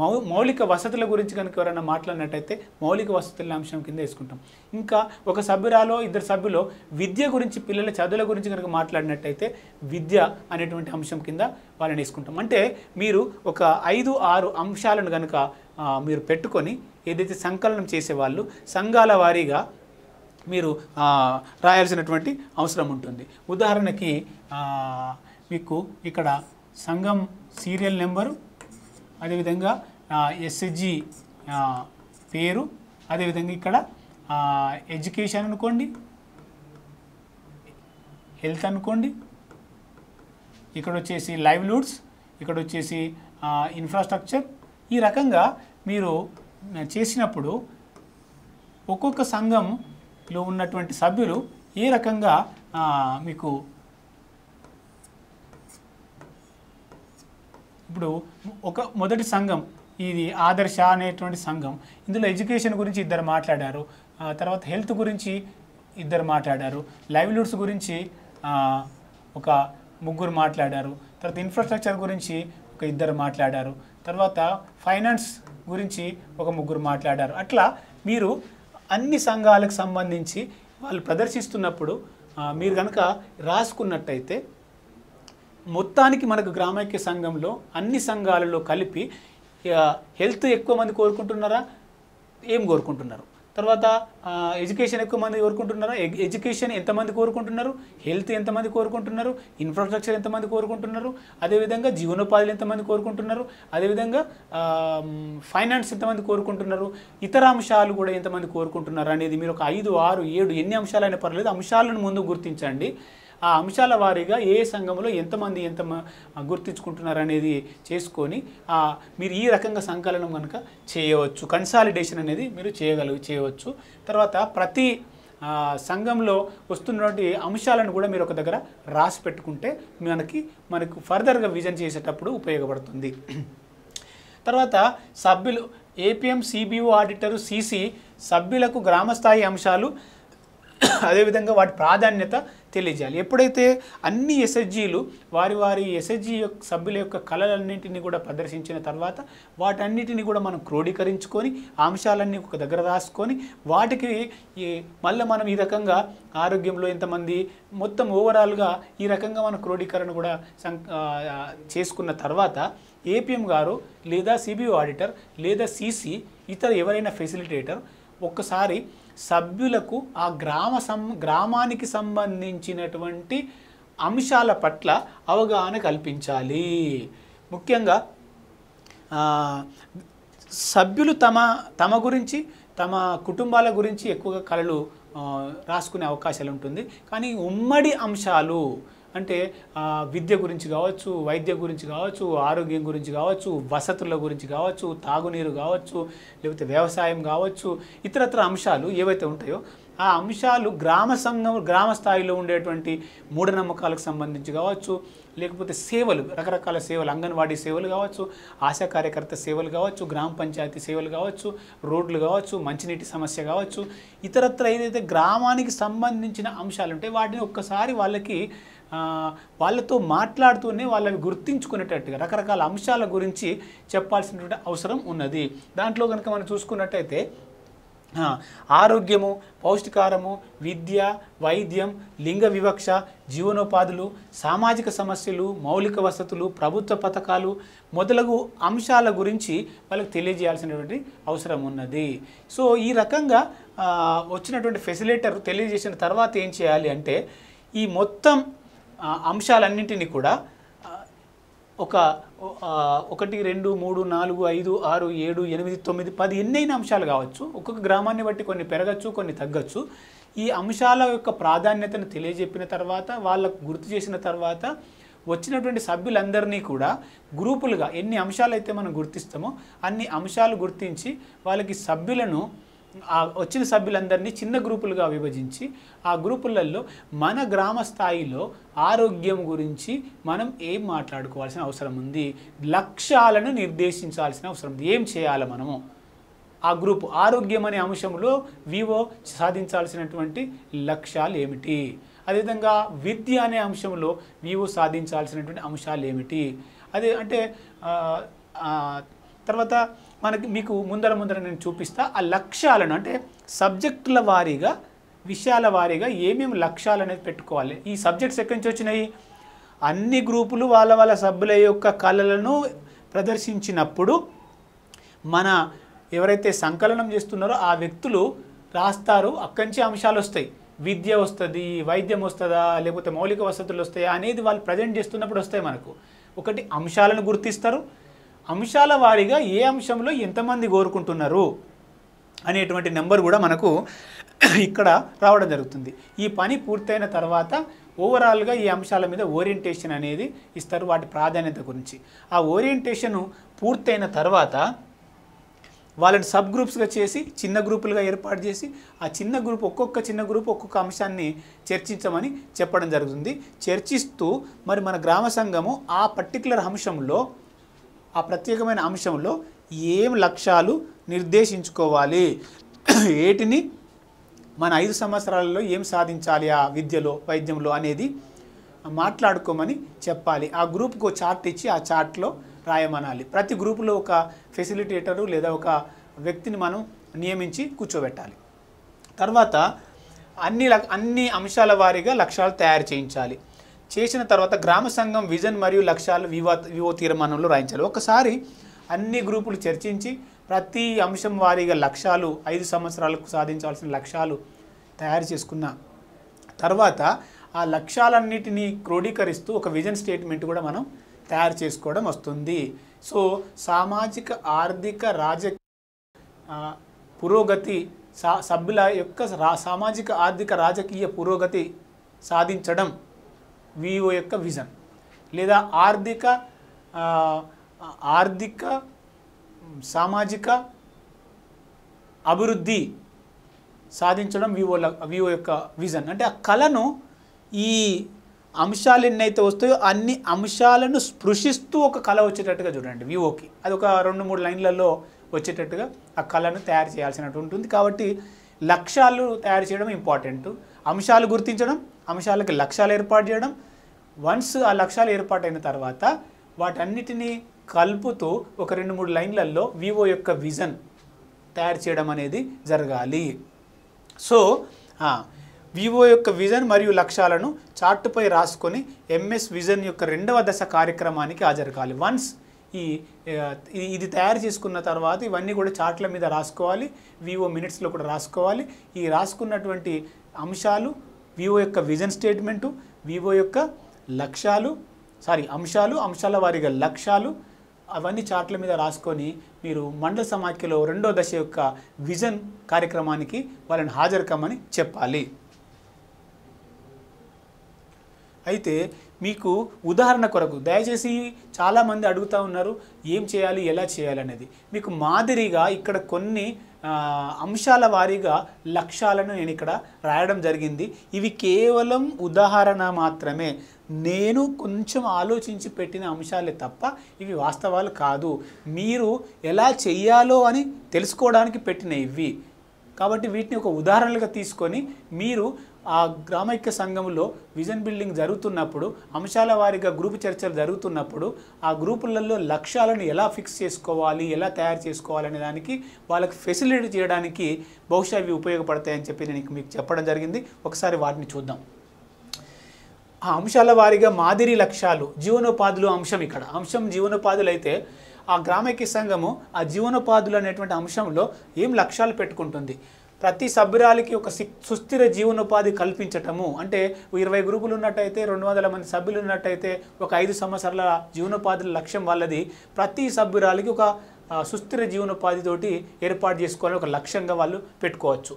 మౌ మౌలిక వసతుల గురించి కనుక ఎవరైనా మాట్లాడినట్టయితే మౌలిక వసతుల అంశం కింద వేసుకుంటాం ఇంకా ఒక సభ్యురాలో ఇద్దరు సభ్యులు విద్య గురించి పిల్లల చదువుల గురించి కనుక మాట్లాడినట్టయితే విద్య అనేటువంటి అంశం కింద వాళ్ళని వేసుకుంటాం అంటే మీరు ఒక ఐదు ఆరు అంశాలను కనుక మీరు పెట్టుకొని ఏదైతే సంకలనం చేసేవాళ్ళు సంఘాల వారీగా మీరు రాయాల్సినటువంటి అవసరం ఉంటుంది ఉదాహరణకి మీకు ఇక్కడ సంఘం సీరియల్ నెంబరు అదేవిధంగా ఎస్జి పేరు అదేవిధంగా ఇక్కడ ఎడ్యుకేషన్ అనుకోండి హెల్త్ అనుకోండి ఇక్కడ వచ్చేసి లైవ్లీహుడ్స్ ఇక్కడ వచ్చేసి ఇన్ఫ్రాస్ట్రక్చర్ ఈ రకంగా మీరు చేసినప్పుడు ఒక్కొక్క సంఘంలో ఉన్నటువంటి సభ్యులు ఏ రకంగా మీకు ఇప్పుడు ఒక మొదటి సంఘం ఇది ఆదర్శ అనేటువంటి సంఘం ఇందులో ఎడ్యుకేషన్ గురించి ఇద్దరు మాట్లాడారు తర్వాత హెల్త్ గురించి ఇద్దరు మాట్లాడారు లైవ్లీహుడ్స్ గురించి ఒక ముగ్గురు మాట్లాడారు తర్వాత ఇన్ఫ్రాస్ట్రక్చర్ గురించి ఒక ఇద్దరు మాట్లాడారు తర్వాత ఫైనాన్స్ గురించి ఒక ముగ్గురు మాట్లాడారు అట్లా మీరు అన్ని సంఘాలకు సంబంధించి వాళ్ళు ప్రదర్శిస్తున్నప్పుడు మీరు కనుక రాసుకున్నట్టయితే మొత్తానికి మనకు గ్రామైక్య సంఘంలో అన్ని సంఘాలలో కలిపి హెల్త్ ఎక్కువ మంది కోరుకుంటున్నారా ఏం కోరుకుంటున్నారు తర్వాత ఎడ్యుకేషన్ ఎక్కువ మంది కోరుకుంటున్నారు ఎడ్యుకేషన్ ఎంతమంది కోరుకుంటున్నారు హెల్త్ ఎంతమంది కోరుకుంటున్నారు ఇన్ఫ్రాస్ట్రక్చర్ ఎంతమంది కోరుకుంటున్నారు అదేవిధంగా జీవనోపాధులు ఎంతమంది కోరుకుంటున్నారు అదేవిధంగా ఫైనాన్స్ ఎంతమంది కోరుకుంటున్నారు ఇతర అంశాలు కూడా ఎంతమంది కోరుకుంటున్నారు అనేది మీరు ఒక ఐదు ఆరు ఏడు ఎన్ని అంశాలైనా పర్లేదు అంశాలను ముందు గుర్తించండి ఆ అంశాల వారీగా ఏ సంఘంలో ఎంతమంది ఎంత గుర్తించుకుంటున్నారు అనేది చేసుకొని మీరు ఈ రకంగా సంకలనం కనుక చేయవచ్చు కన్సాలిడేషన్ అనేది మీరు చేయగల చేయవచ్చు తర్వాత ప్రతి సంఘంలో వస్తున్నటువంటి అంశాలను కూడా మీరు ఒక దగ్గర రాసి పెట్టుకుంటే మనకి మనకు ఫర్దర్గా విజన్ చేసేటప్పుడు ఉపయోగపడుతుంది తర్వాత సభ్యులు ఏపీఎం సిబిఓ ఆడిటరు సిసి సభ్యులకు గ్రామస్థాయి అంశాలు అదేవిధంగా వాటి ప్రాధాన్యత తెలియజేయాలి ఎప్పుడైతే అన్ని ఎస్ఎస్జీలు వారి వారి ఎస్ఎస్జీ యొక్క సభ్యుల యొక్క కళలన్నింటినీ కూడా ప్రదర్శించిన తర్వాత వాటన్నిటిని కూడా మనం క్రోడీకరించుకొని అంశాలన్నీ ఒక దగ్గర రాసుకొని వాటికి మళ్ళీ మనం ఈ రకంగా ఆరోగ్యంలో ఎంతమంది మొత్తం ఓవరాల్గా ఈ రకంగా మన క్రోడీకరణ కూడా చేసుకున్న తర్వాత ఏపీఎం గారు లేదా సిబిఓ ఆడిటర్ లేదా సీసీ ఇతర ఎవరైనా ఫెసిలిటేటర్ ఒక్కసారి సభ్యులకు ఆ గ్రామ సం గ్రామానికి సంబంధించినటువంటి అంశాల పట్ల అవగాహన కల్పించాలి ముఖ్యంగా సభ్యులు తమ తమ గురించి తమ కుటుంబాల గురించి ఎక్కువగా కళలు రాసుకునే అవకాశాలు ఉంటుంది కానీ ఉమ్మడి అంశాలు అంటే విద్య గురించి కావచ్చు వైద్య గురించి కావచ్చు ఆరోగ్యం గురించి కావచ్చు వసతుల గురించి కావచ్చు తాగునీరు కావచ్చు లేకపోతే వ్యవసాయం కావచ్చు ఇతరత్ర అంశాలు ఏవైతే ఉంటాయో ఆ అంశాలు గ్రామ సంఘం గ్రామ స్థాయిలో ఉండేటువంటి మూఢనమ్మకాలకు సంబంధించి కావచ్చు లేకపోతే సేవలు రకరకాల సేవలు అంగన్వాడీ సేవలు కావచ్చు ఆశా కార్యకర్త సేవలు కావచ్చు గ్రామ పంచాయతీ సేవలు కావచ్చు రోడ్లు కావచ్చు మంచినీటి సమస్య కావచ్చు ఇతరత్ర ఏదైతే గ్రామానికి సంబంధించిన అంశాలు ఉంటాయి వాటిని ఒక్కసారి వాళ్ళకి వాళ్ళతో మాట్లాడుతూనే వాళ్ళవి గుర్తించుకునేటట్టుగా రకరకాల అంశాల గురించి చెప్పాల్సినటువంటి అవసరం ఉన్నది దాంట్లో కనుక మనం చూసుకున్నట్టయితే ఆరోగ్యము పౌష్టికారము విద్య వైద్యం లింగ వివక్ష జీవనోపాధులు సామాజిక సమస్యలు మౌలిక వసతులు ప్రభుత్వ పథకాలు మొదలగు అంశాల గురించి వాళ్ళకి తెలియజేయాల్సినటువంటి అవసరం ఉన్నది సో ఈ రకంగా వచ్చినటువంటి ఫెసిలేటర్ తెలియజేసిన తర్వాత ఏం చేయాలి అంటే ఈ మొత్తం అంశాలన్నింటినీ కూడా ఒక ఒకటి రెండు మూడు నాలుగు ఐదు ఆరు ఏడు ఎనిమిది తొమ్మిది పది ఎన్నైనా అంశాలు కావచ్చు ఒక్కొక్క గ్రామాన్ని బట్టి కొన్ని పెరగచ్చు కొన్ని తగ్గచ్చు ఈ అంశాల యొక్క ప్రాధాన్యతను తెలియజెప్పిన తర్వాత వాళ్ళకు గుర్తు చేసిన తర్వాత వచ్చినటువంటి సభ్యులందరినీ కూడా గ్రూపులుగా ఎన్ని అంశాలు అయితే మనం గుర్తిస్తామో అన్ని అంశాలు గుర్తించి వాళ్ళకి సభ్యులను ఆ వచ్చిన సభ్యులందరినీ చిన్న గ్రూపులుగా విభజించి ఆ గ్రూపులలో మన గ్రామ స్థాయిలో ఆరోగ్యం గురించి మనం ఏం మాట్లాడుకోవాల్సిన అవసరం ఉంది లక్ష్యాలను నిర్దేశించాల్సిన అవసరం ఉంది ఏం చేయాలి మనము ఆ గ్రూపు ఆరోగ్యం అనే అంశంలో వివో సాధించాల్సినటువంటి లక్ష్యాలు ఏమిటి అదేవిధంగా విద్య అనే అంశంలో వివో సాధించాల్సినటువంటి అంశాలు ఏమిటి అదే అంటే తర్వాత మనకి మీకు ముందర ముందర నేను చూపిస్తా ఆ లక్ష్యాలను అంటే సబ్జెక్టుల వారీగా విషయాల వారీగా ఏమేమి లక్ష్యాలు అనేది పెట్టుకోవాలి ఈ సబ్జెక్ట్స్ ఎక్కడి నుంచి వచ్చినాయి అన్ని గ్రూపులు వాళ్ళ వాళ్ళ సభ్యుల యొక్క కళలను ప్రదర్శించినప్పుడు మన ఎవరైతే సంకలనం చేస్తున్నారో ఆ వ్యక్తులు రాస్తారు అక్కడి నుంచి అంశాలు వస్తాయి విద్య వస్తుంది వైద్యం వస్తుందా లేకపోతే మౌలిక వసతులు వస్తాయా అనేది వాళ్ళు ప్రజెంట్ చేస్తున్నప్పుడు వస్తాయి మనకు ఒకటి అంశాలను గుర్తిస్తారు అంశాల వారీగా ఏ అంశంలో ఎంతమంది కోరుకుంటున్నారు అనేటువంటి నెంబర్ కూడా మనకు ఇక్కడ రావడం జరుగుతుంది ఈ పని పూర్తయిన తర్వాత ఓవరాల్గా ఈ అంశాల మీద ఓరియంటేషన్ అనేది ఇస్తారు వాటి ప్రాధాన్యత గురించి ఆ ఓరియంటేషన్ పూర్తయిన తర్వాత వాళ్ళని సబ్ గ్రూప్స్గా చేసి చిన్న గ్రూపులుగా ఏర్పాటు చేసి ఆ చిన్న గ్రూప్ ఒక్కొక్క చిన్న గ్రూప్ ఒక్కొక్క అంశాన్ని చర్చించమని చెప్పడం జరుగుతుంది చర్చిస్తూ మరి మన గ్రామ సంఘము ఆ పర్టికులర్ అంశంలో ఆ ప్రత్యేకమైన అంశంలో ఏం లక్ష్యాలు నిర్దేశించుకోవాలి ఏటిని మన ఐదు సంవత్సరాలలో ఏం సాధించాలి ఆ విద్యలో వైద్యంలో అనేది మాట్లాడుకోమని చెప్పాలి ఆ గ్రూప్కు చార్ట్ ఇచ్చి ఆ చార్ట్లో రాయమనాలి ప్రతి గ్రూపులో ఒక ఫెసిలిటేటరు లేదా ఒక వ్యక్తిని మనం నియమించి కూర్చోబెట్టాలి తర్వాత అన్ని అన్ని అంశాల వారీగా లక్ష్యాలు తయారు చేయించాలి చేసిన తర్వాత గ్రామ సంఘం విజన్ మరియు లక్ష్యాలు వివా వివో తీర్మానంలో రాయించాలి ఒకసారి అన్ని గ్రూపులు చర్చించి ప్రతి అంశం వారీగా లక్ష్యాలు ఐదు సంవత్సరాలకు సాధించాల్సిన లక్ష్యాలు తయారు చేసుకున్న తర్వాత ఆ లక్ష్యాలన్నిటినీ క్రోడీకరిస్తూ ఒక విజన్ స్టేట్మెంట్ కూడా మనం తయారు చేసుకోవడం వస్తుంది సో సామాజిక ఆర్థిక రాజకీయ పురోగతి సభ్యుల యొక్క సామాజిక ఆర్థిక రాజకీయ పురోగతి సాధించడం విఓ యొక్క విజన్ లేదా ఆర్థిక ఆర్థిక సామాజిక అభివృద్ధి సాధించడం వివో వివో యొక్క విజన్ అంటే ఆ కళను ఈ అంశాలు ఎన్నైతే వస్తాయో అన్ని అంశాలను స్పృశిస్తూ ఒక కళ వచ్చేటట్టుగా చూడండి వివోకి అది ఒక రెండు మూడు లైన్లలో వచ్చేటట్టుగా ఆ కళను తయారు చేయాల్సినట్టు ఉంటుంది కాబట్టి లక్ష్యాలు తయారు చేయడం ఇంపార్టెంట్ అంశాలు గుర్తించడం అంశాలకు లక్ష్యాలు ఏర్పాటు చేయడం వన్స్ ఆ లక్ష్యాలు ఏర్పాటైన తర్వాత వాటన్నిటినీ కలుపుతూ ఒక రెండు మూడు లైన్లలో వివో యొక్క విజన్ తయారు చేయడం అనేది జరగాలి సో వివో యొక్క విజన్ మరియు లక్ష్యాలను చార్టుపై రాసుకొని ఎంఎస్ విజన్ యొక్క రెండవ దశ కార్యక్రమానికి హాజరు కావాలి వన్స్ ఈ ఇది తయారు చేసుకున్న తర్వాత ఇవన్నీ కూడా చార్ట్ల మీద రాసుకోవాలి వివో మినిట్స్లో కూడా రాసుకోవాలి ఈ రాసుకున్నటువంటి అంశాలు వివో యొక్క విజన్ స్టేట్మెంటు వివో యొక్క లక్ష్యాలు సారీ అంశాలు అంశాల వారీగా లక్ష్యాలు అవన్నీ చార్ట్ల మీద రాసుకొని మీరు మండల సమాఖ్యలో రెండో దశ యొక్క విజన్ కార్యక్రమానికి వాళ్ళని హాజరు కమ్మని చెప్పాలి అయితే మీకు ఉదాహరణ కొరకు దయచేసి చాలామంది అడుగుతూ ఉన్నారు ఏం చేయాలి ఎలా చేయాలి అనేది మీకు మాదిరిగా ఇక్కడ కొన్ని అంశాల వారీగా లక్ష్యాలను నేను ఇక్కడ రాయడం జరిగింది ఇవి కేవలం ఉదాహరణ మాత్రమే నేను కొంచెం ఆలోచించి పెట్టిన అంశాలే తప్ప ఇవి వాస్తవాలు కాదు మీరు ఎలా చెయ్యాలో అని తెలుసుకోవడానికి పెట్టిన ఇవి కాబట్టి వీటిని ఒక ఉదాహరణలుగా తీసుకొని మీరు ఆ గ్రామైక్య సంఘంలో విజన్ బిల్డింగ్ జరుగుతున్నప్పుడు అంశాల వారీగా గ్రూపు చర్చలు జరుగుతున్నప్పుడు ఆ గ్రూపులలో లక్ష్యాలను ఎలా ఫిక్స్ చేసుకోవాలి ఎలా తయారు చేసుకోవాలనే దానికి వాళ్ళకి ఫెసిలిటీ చేయడానికి బహుశా ఇవి ఉపయోగపడతాయని చెప్పి నేను మీకు చెప్పడం జరిగింది ఒకసారి వాటిని చూద్దాం ఆ అంశాల వారీగా మాదిరి లక్ష్యాలు జీవనోపాధులు అంశం ఇక్కడ అంశం జీవనోపాధులు అయితే ఆ గ్రామైక్య సంఘము ఆ జీవనోపాధులు అనేటువంటి అంశంలో ఏం లక్ష్యాలు పెట్టుకుంటుంది ప్రతి సభ్యురాలికి ఒక సుస్థిర జీవనోపాధి కల్పించటము అంటే ఇరవై గ్రూపులు ఉన్నట్టయితే రెండు వందల మంది సభ్యులు ఉన్నట్టయితే ఒక ఐదు సంవత్సరాల జీవనోపాధి లక్ష్యం వాళ్ళది ప్రతి సభ్యురాలికి ఒక సుస్థిర జీవనోపాధితోటి ఏర్పాటు చేసుకోవాలని ఒక లక్ష్యంగా వాళ్ళు పెట్టుకోవచ్చు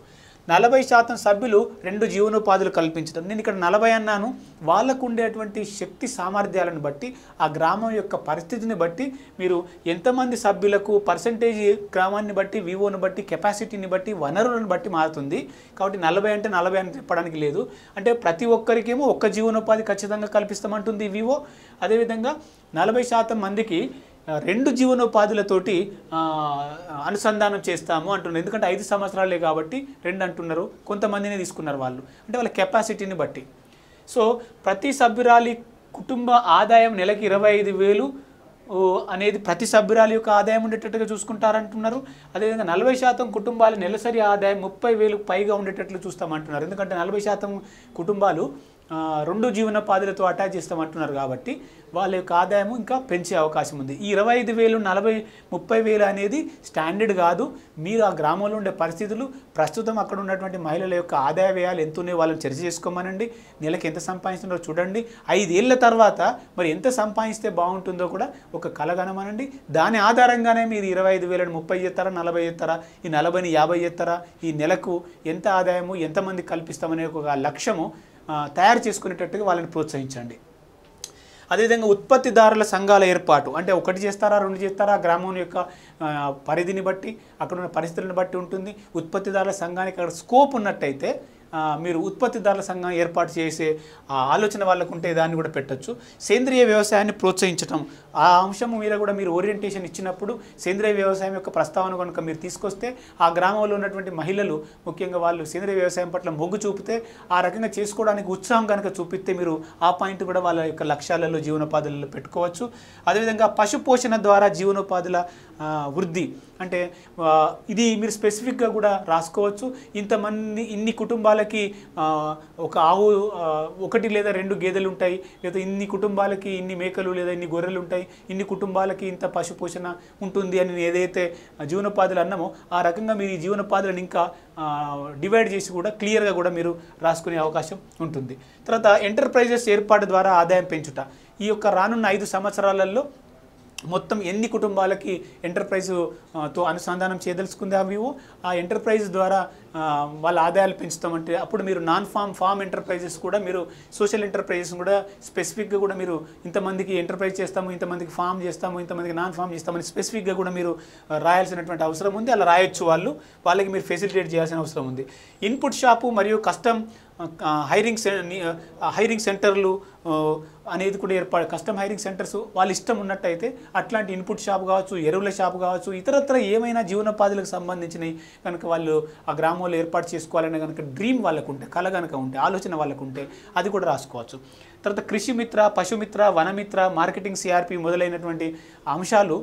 నలభై శాతం సభ్యులు రెండు జీవనోపాధులు కల్పించడం నేను ఇక్కడ నలభై అన్నాను వాళ్ళకు ఉండేటువంటి శక్తి సామర్థ్యాలను బట్టి ఆ గ్రామం యొక్క పరిస్థితిని బట్టి మీరు ఎంతమంది సభ్యులకు పర్సంటేజ్ గ్రామాన్ని బట్టి వివోని బట్టి కెపాసిటీని బట్టి వనరులను బట్టి మారుతుంది కాబట్టి నలభై అంటే నలభై అని చెప్పడానికి లేదు అంటే ప్రతి ఒక్కరికేమో ఒక్క జీవనోపాధి ఖచ్చితంగా కల్పిస్తామంటుంది వివో అదేవిధంగా నలభై శాతం మందికి రెండు జీవనోపాధులతోటి అనుసంధానం చేస్తాము అంటున్నారు ఎందుకంటే ఐదు సంవత్సరాలే కాబట్టి రెండు అంటున్నారు కొంతమందినే తీసుకున్నారు వాళ్ళు అంటే వాళ్ళ కెపాసిటీని బట్టి సో ప్రతి సభ్యురాలి కుటుంబ ఆదాయం నెలకి ఇరవై ఐదు వేలు అనేది ప్రతి సభ్యురాలి యొక్క ఆదాయం ఉండేటట్టుగా చూసుకుంటారంటున్నారు అదేవిధంగా నలభై శాతం కుటుంబాలు నెలసరి ఆదాయం ముప్పై వేలు పైగా ఉండేటట్లు చూస్తామంటున్నారు ఎందుకంటే నలభై శాతం కుటుంబాలు రెండు జీవనోపాధులతో అటాచ్ చేస్తామంటున్నారు కాబట్టి వాళ్ళ యొక్క ఆదాయం ఇంకా పెంచే అవకాశం ఉంది ఈ ఇరవై ఐదు వేలు నలభై ముప్పై వేలు అనేది స్టాండర్డ్ కాదు మీరు ఆ గ్రామంలో ఉండే పరిస్థితులు ప్రస్తుతం అక్కడ ఉన్నటువంటి మహిళల యొక్క ఆదాయ వ్యయాలు ఎంత ఉన్నాయి వాళ్ళని చర్చ చేసుకోమనండి నెలకు ఎంత సంపాదిస్తుందో చూడండి ఐదేళ్ల తర్వాత మరి ఎంత సంపాదిస్తే బాగుంటుందో కూడా ఒక కలగనమనండి దాని ఆధారంగానే మీరు ఇరవై ఐదు వేలను ముప్పై చేస్తారా నలభై చేస్తారా ఈ నలభైని యాభై చేస్తారా ఈ నెలకు ఎంత ఆదాయము ఎంతమంది కల్పిస్తామనే ఒక లక్ష్యము తయారు చేసుకునేటట్టుగా వాళ్ళని ప్రోత్సహించండి అదేవిధంగా ఉత్పత్తిదారుల సంఘాల ఏర్పాటు అంటే ఒకటి చేస్తారా రెండు చేస్తారా గ్రామం యొక్క పరిధిని బట్టి అక్కడ ఉన్న పరిస్థితులను బట్టి ఉంటుంది ఉత్పత్తిదారుల సంఘానికి అక్కడ స్కోప్ ఉన్నట్టయితే మీరు ఉత్పత్తిదారుల సంఘం ఏర్పాటు చేసే ఆలోచన వాళ్ళకు ఉంటే దాన్ని కూడా పెట్టచ్చు సేంద్రియ వ్యవసాయాన్ని ప్రోత్సహించడం ఆ అంశం మీద కూడా మీరు ఓరియంటేషన్ ఇచ్చినప్పుడు సేంద్రియ వ్యవసాయం యొక్క ప్రస్తావన కనుక మీరు తీసుకొస్తే ఆ గ్రామంలో ఉన్నటువంటి మహిళలు ముఖ్యంగా వాళ్ళు సేంద్రియ వ్యవసాయం పట్ల మొగ్గు చూపితే ఆ రకంగా చేసుకోవడానికి ఉత్సాహం కనుక చూపిస్తే మీరు ఆ పాయింట్ కూడా వాళ్ళ యొక్క లక్ష్యాలలో జీవనోపాధులలో పెట్టుకోవచ్చు అదేవిధంగా పశు పోషణ ద్వారా జీవనోపాధుల వృద్ధి అంటే ఇది మీరు స్పెసిఫిక్గా కూడా రాసుకోవచ్చు ఇంతమంది ఇన్ని కుటుంబాల కుటుంబాలకి ఒక ఆవు ఒకటి లేదా రెండు గేదెలు ఉంటాయి లేదా ఇన్ని కుటుంబాలకి ఇన్ని మేకలు లేదా ఇన్ని గొర్రెలు ఉంటాయి ఇన్ని కుటుంబాలకి ఇంత పశు పోషణ ఉంటుంది అని ఏదైతే జీవనోపాధులు అన్నామో ఆ రకంగా మీరు ఈ జీవనోపాధులను ఇంకా డివైడ్ చేసి కూడా క్లియర్గా కూడా మీరు రాసుకునే అవకాశం ఉంటుంది తర్వాత ఎంటర్ప్రైజెస్ ఏర్పాటు ద్వారా ఆదాయం పెంచుట ఈ యొక్క రానున్న ఐదు సంవత్సరాలలో మొత్తం ఎన్ని కుటుంబాలకి ఎంటర్ప్రైజుతో అనుసంధానం చేయదలుచుకుందా మేము ఆ ఎంటర్ప్రైజ్ ద్వారా వాళ్ళ ఆదాయాలు పెంచుతామంటే అప్పుడు మీరు నాన్ ఫామ్ ఫామ్ ఎంటర్ప్రైజెస్ కూడా మీరు సోషల్ ఎంటర్ప్రైజెస్ కూడా స్పెసిఫిక్గా కూడా మీరు ఇంతమందికి ఎంటర్ప్రైజ్ చేస్తాము ఇంతమందికి ఫామ్ చేస్తాము ఇంతమందికి నాన్ ఫామ్ చేస్తామని స్పెసిఫిక్గా కూడా మీరు రాయాల్సినటువంటి అవసరం ఉంది అలా రాయొచ్చు వాళ్ళు వాళ్ళకి మీరు ఫెసిలిటేట్ చేయాల్సిన అవసరం ఉంది ఇన్పుట్ షాపు మరియు కస్టమ్ హైరింగ్ హైరింగ్ సెంటర్లు అనేది కూడా ఏర్పాటు కస్టమ్ హైరింగ్ సెంటర్స్ వాళ్ళు ఇష్టం ఉన్నట్టయితే అట్లాంటి ఇన్పుట్ షాప్ కావచ్చు ఎరువుల షాప్ కావచ్చు ఇతరత్ర ఏమైనా జీవనోపాధులకు సంబంధించినవి కనుక వాళ్ళు ఆ గ్రామంలో ఏర్పాటు చేసుకోవాలనే కనుక డ్రీమ్ వాళ్ళకు ఉంటే కళ కనుక ఉంటే ఆలోచన వాళ్ళకు ఉంటే అది కూడా రాసుకోవచ్చు తర్వాత కృషిమిత్ర పశుమిత్ర వనమిత్ర మార్కెటింగ్ సిఆర్పి మొదలైనటువంటి అంశాలు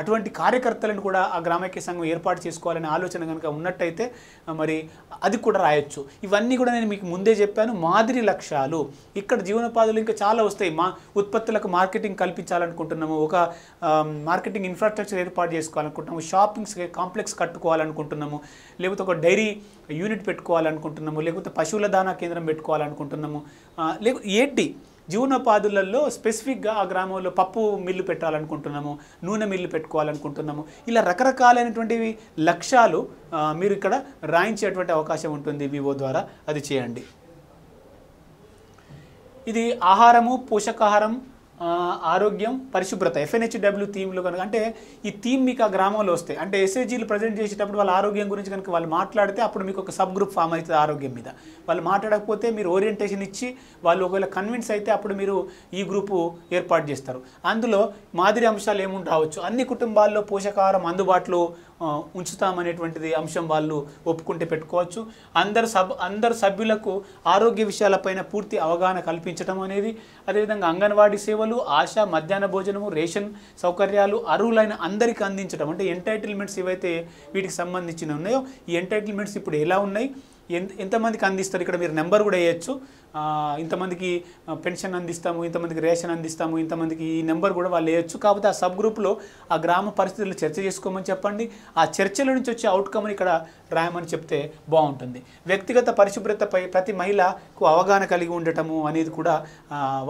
అటువంటి కార్యకర్తలను కూడా ఆ గ్రామైక్య సంఘం ఏర్పాటు చేసుకోవాలనే ఆలోచన కనుక ఉన్నట్టయితే మరి అది కూడా రాయొచ్చు ఇవన్నీ కూడా నేను మీకు ముందే చెప్పాను మాదిరి లక్ష్యాలు ఇక్కడ జీవనోపాధులు ఇంకా చాలా వస్తాయి మా ఉత్పత్తులకు మార్కెటింగ్ కల్పించాలనుకుంటున్నాము ఒక మార్కెటింగ్ ఇన్ఫ్రాస్ట్రక్చర్ ఏర్పాటు చేసుకోవాలనుకుంటున్నాము షాపింగ్స్ కాంప్లెక్స్ కట్టుకోవాలనుకుంటున్నాము లేకపోతే ఒక డైరీ యూనిట్ పెట్టుకోవాలనుకుంటున్నాము లేకపోతే పశువుల దానా కేంద్రం పెట్టుకోవాలనుకుంటున్నాము లేకపోతే ఏంటి జీవనోపాధులలో స్పెసిఫిక్గా ఆ గ్రామంలో పప్పు మిల్లు పెట్టాలనుకుంటున్నాము నూనె మిల్లు పెట్టుకోవాలనుకుంటున్నాము ఇలా రకరకాలైనటువంటివి లక్ష్యాలు మీరు ఇక్కడ రాయించేటువంటి అవకాశం ఉంటుంది వివో ద్వారా అది చేయండి ఇది ఆహారము పోషకాహారం ఆరోగ్యం పరిశుభ్రత ఎఫ్ఎన్హెచ్డబ్ల్యూ థీమ్లో కనుక అంటే ఈ థీమ్ మీకు ఆ గ్రామంలో వస్తాయి అంటే ఎస్ఏజీలు ప్రజెంట్ చేసేటప్పుడు వాళ్ళ ఆరోగ్యం గురించి కనుక వాళ్ళు మాట్లాడితే అప్పుడు మీకు ఒక సబ్ గ్రూప్ ఫామ్ అవుతుంది ఆరోగ్యం మీద వాళ్ళు మాట్లాడకపోతే మీరు ఓరియంటేషన్ ఇచ్చి వాళ్ళు ఒకవేళ కన్విన్స్ అయితే అప్పుడు మీరు ఈ గ్రూపు ఏర్పాటు చేస్తారు అందులో మాదిరి అంశాలు ఏముండి రావచ్చు అన్ని కుటుంబాల్లో పోషకాహారం అందుబాటులో ఉంచుతామనేటువంటిది అంశం వాళ్ళు ఒప్పుకుంటే పెట్టుకోవచ్చు అందరు సబ్ అందరు సభ్యులకు ఆరోగ్య విషయాలపైన పూర్తి అవగాహన కల్పించడం అనేది అదేవిధంగా అంగన్వాడీ సేవలు ఆశ మధ్యాహ్న భోజనము రేషన్ సౌకర్యాలు అర్హులైన అందరికీ అందించడం అంటే ఎంటైటిల్మెంట్స్ ఏవైతే వీటికి సంబంధించిన ఉన్నాయో ఈ ఎంటైటిల్మెంట్స్ ఇప్పుడు ఎలా ఉన్నాయి ఎంత ఎంతమందికి అందిస్తారు ఇక్కడ మీరు నెంబర్ కూడా వేయచ్చు ఇంతమందికి పెన్షన్ అందిస్తాము ఇంతమందికి రేషన్ అందిస్తాము ఇంతమందికి ఈ నెంబర్ కూడా వాళ్ళు వేయచ్చు కాకపోతే ఆ సబ్ గ్రూప్లో ఆ గ్రామ పరిస్థితులు చర్చ చేసుకోమని చెప్పండి ఆ చర్చల నుంచి వచ్చే అవుట్కమ్ని ఇక్కడ రాయమని చెప్తే బాగుంటుంది వ్యక్తిగత పరిశుభ్రతపై ప్రతి మహిళకు అవగాహన కలిగి ఉండటము అనేది కూడా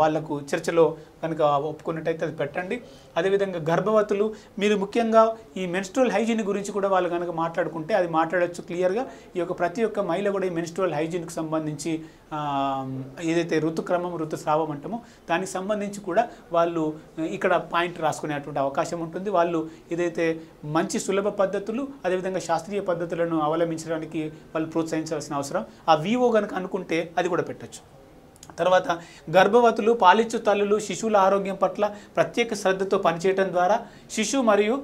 వాళ్లకు చర్చలో కనుక ఒప్పుకున్నట్టయితే అది పెట్టండి అదేవిధంగా గర్భవతులు మీరు ముఖ్యంగా ఈ మెన్స్ట్రల్ హైజీన్ గురించి కూడా వాళ్ళు కనుక మాట్లాడుకుంటే అది మాట్లాడచ్చు క్లియర్గా ఈ యొక్క ప్రతి ఒక్క మహిళ కూడా ఈ మెన్స్ట్రువల్ హైజీన్కి సంబంధించి ఏదైతే ఋతుక్రమం ఋతుస్రావం అంటామో దానికి సంబంధించి కూడా వాళ్ళు ఇక్కడ పాయింట్ రాసుకునేటువంటి అవకాశం ఉంటుంది వాళ్ళు ఏదైతే మంచి సులభ పద్ధతులు అదేవిధంగా శాస్త్రీయ పద్ధతులను అవలంబించడానికి వాళ్ళు ప్రోత్సహించాల్సిన అవసరం ఆ వివో కనుక అనుకుంటే అది కూడా పెట్టచ్చు తర్వాత గర్భవతులు పాలిచ్చు తల్లులు శిశువుల ఆరోగ్యం పట్ల ప్రత్యేక శ్రద్ధతో పనిచేయడం ద్వారా శిశు మరియు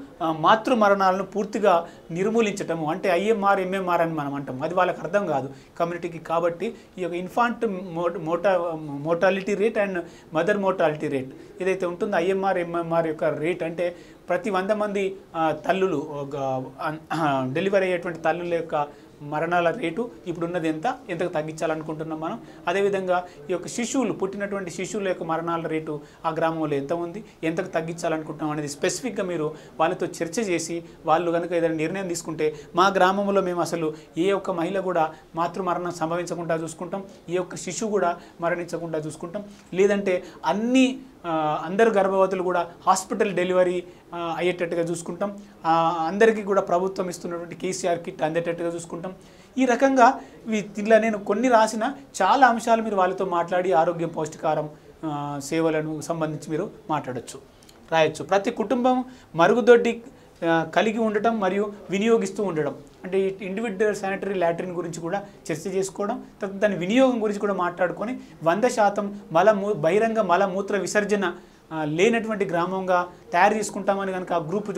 మాతృ మరణాలను పూర్తిగా నిర్మూలించటము అంటే ఐఎంఆర్ ఎంఎంఆర్ అని మనం అంటాం అది వాళ్ళకి అర్థం కాదు కమ్యూనిటీకి కాబట్టి ఈ యొక్క infant mor mortality rate and mother mortality rate ఏదైతే ఉంటుందో ఐఎంఆర్ ఎంఎంఆర్ యొక్క రేట్ అంటే ప్రతి వంద మంది తల్లులు డెలివరీ అయ్యేటువంటి తల్లుల యొక్క మరణాల రేటు ఇప్పుడున్నది ఎంత ఎంతకు తగ్గించాలనుకుంటున్నాం మనం అదేవిధంగా ఈ యొక్క శిశువులు పుట్టినటువంటి శిశువుల యొక్క మరణాల రేటు ఆ గ్రామంలో ఎంత ఉంది ఎంతకు తగ్గించాలనుకుంటున్నాం అనేది స్పెసిఫిక్గా మీరు వాళ్ళతో చర్చ చేసి వాళ్ళు కనుక ఏదైనా నిర్ణయం తీసుకుంటే మా గ్రామంలో మేము అసలు ఏ ఒక్క మహిళ కూడా మాతృమరణం సంభవించకుండా చూసుకుంటాం ఏ ఒక్క శిశువు కూడా మరణించకుండా చూసుకుంటాం లేదంటే అన్ని అందరు గర్భవతులు కూడా హాస్పిటల్ డెలివరీ అయ్యేటట్టుగా చూసుకుంటాం అందరికీ కూడా ప్రభుత్వం ఇస్తున్నటువంటి కేసీఆర్ కిట్ అందేటట్టుగా చూసుకుంటాం ఈ రకంగా ఇలా నేను కొన్ని రాసిన చాలా అంశాలు మీరు వాళ్ళతో మాట్లాడి ఆరోగ్యం పౌష్టికారం సేవలను సంబంధించి మీరు మాట్లాడచ్చు రాయొచ్చు ప్రతి కుటుంబం మరుగుదొడ్డి కలిగి ఉండటం మరియు వినియోగిస్తూ ఉండడం అంటే ఇండివిజువల్ శానిటరీ లాట్రిన్ గురించి కూడా చర్చ చేసుకోవడం తర్వాత దాని వినియోగం గురించి కూడా మాట్లాడుకొని వంద శాతం మల మూ బహిరంగ మల మూత్ర విసర్జన లేనటువంటి గ్రామంగా తయారు చేసుకుంటామని కనుక ఆ గ్రూప్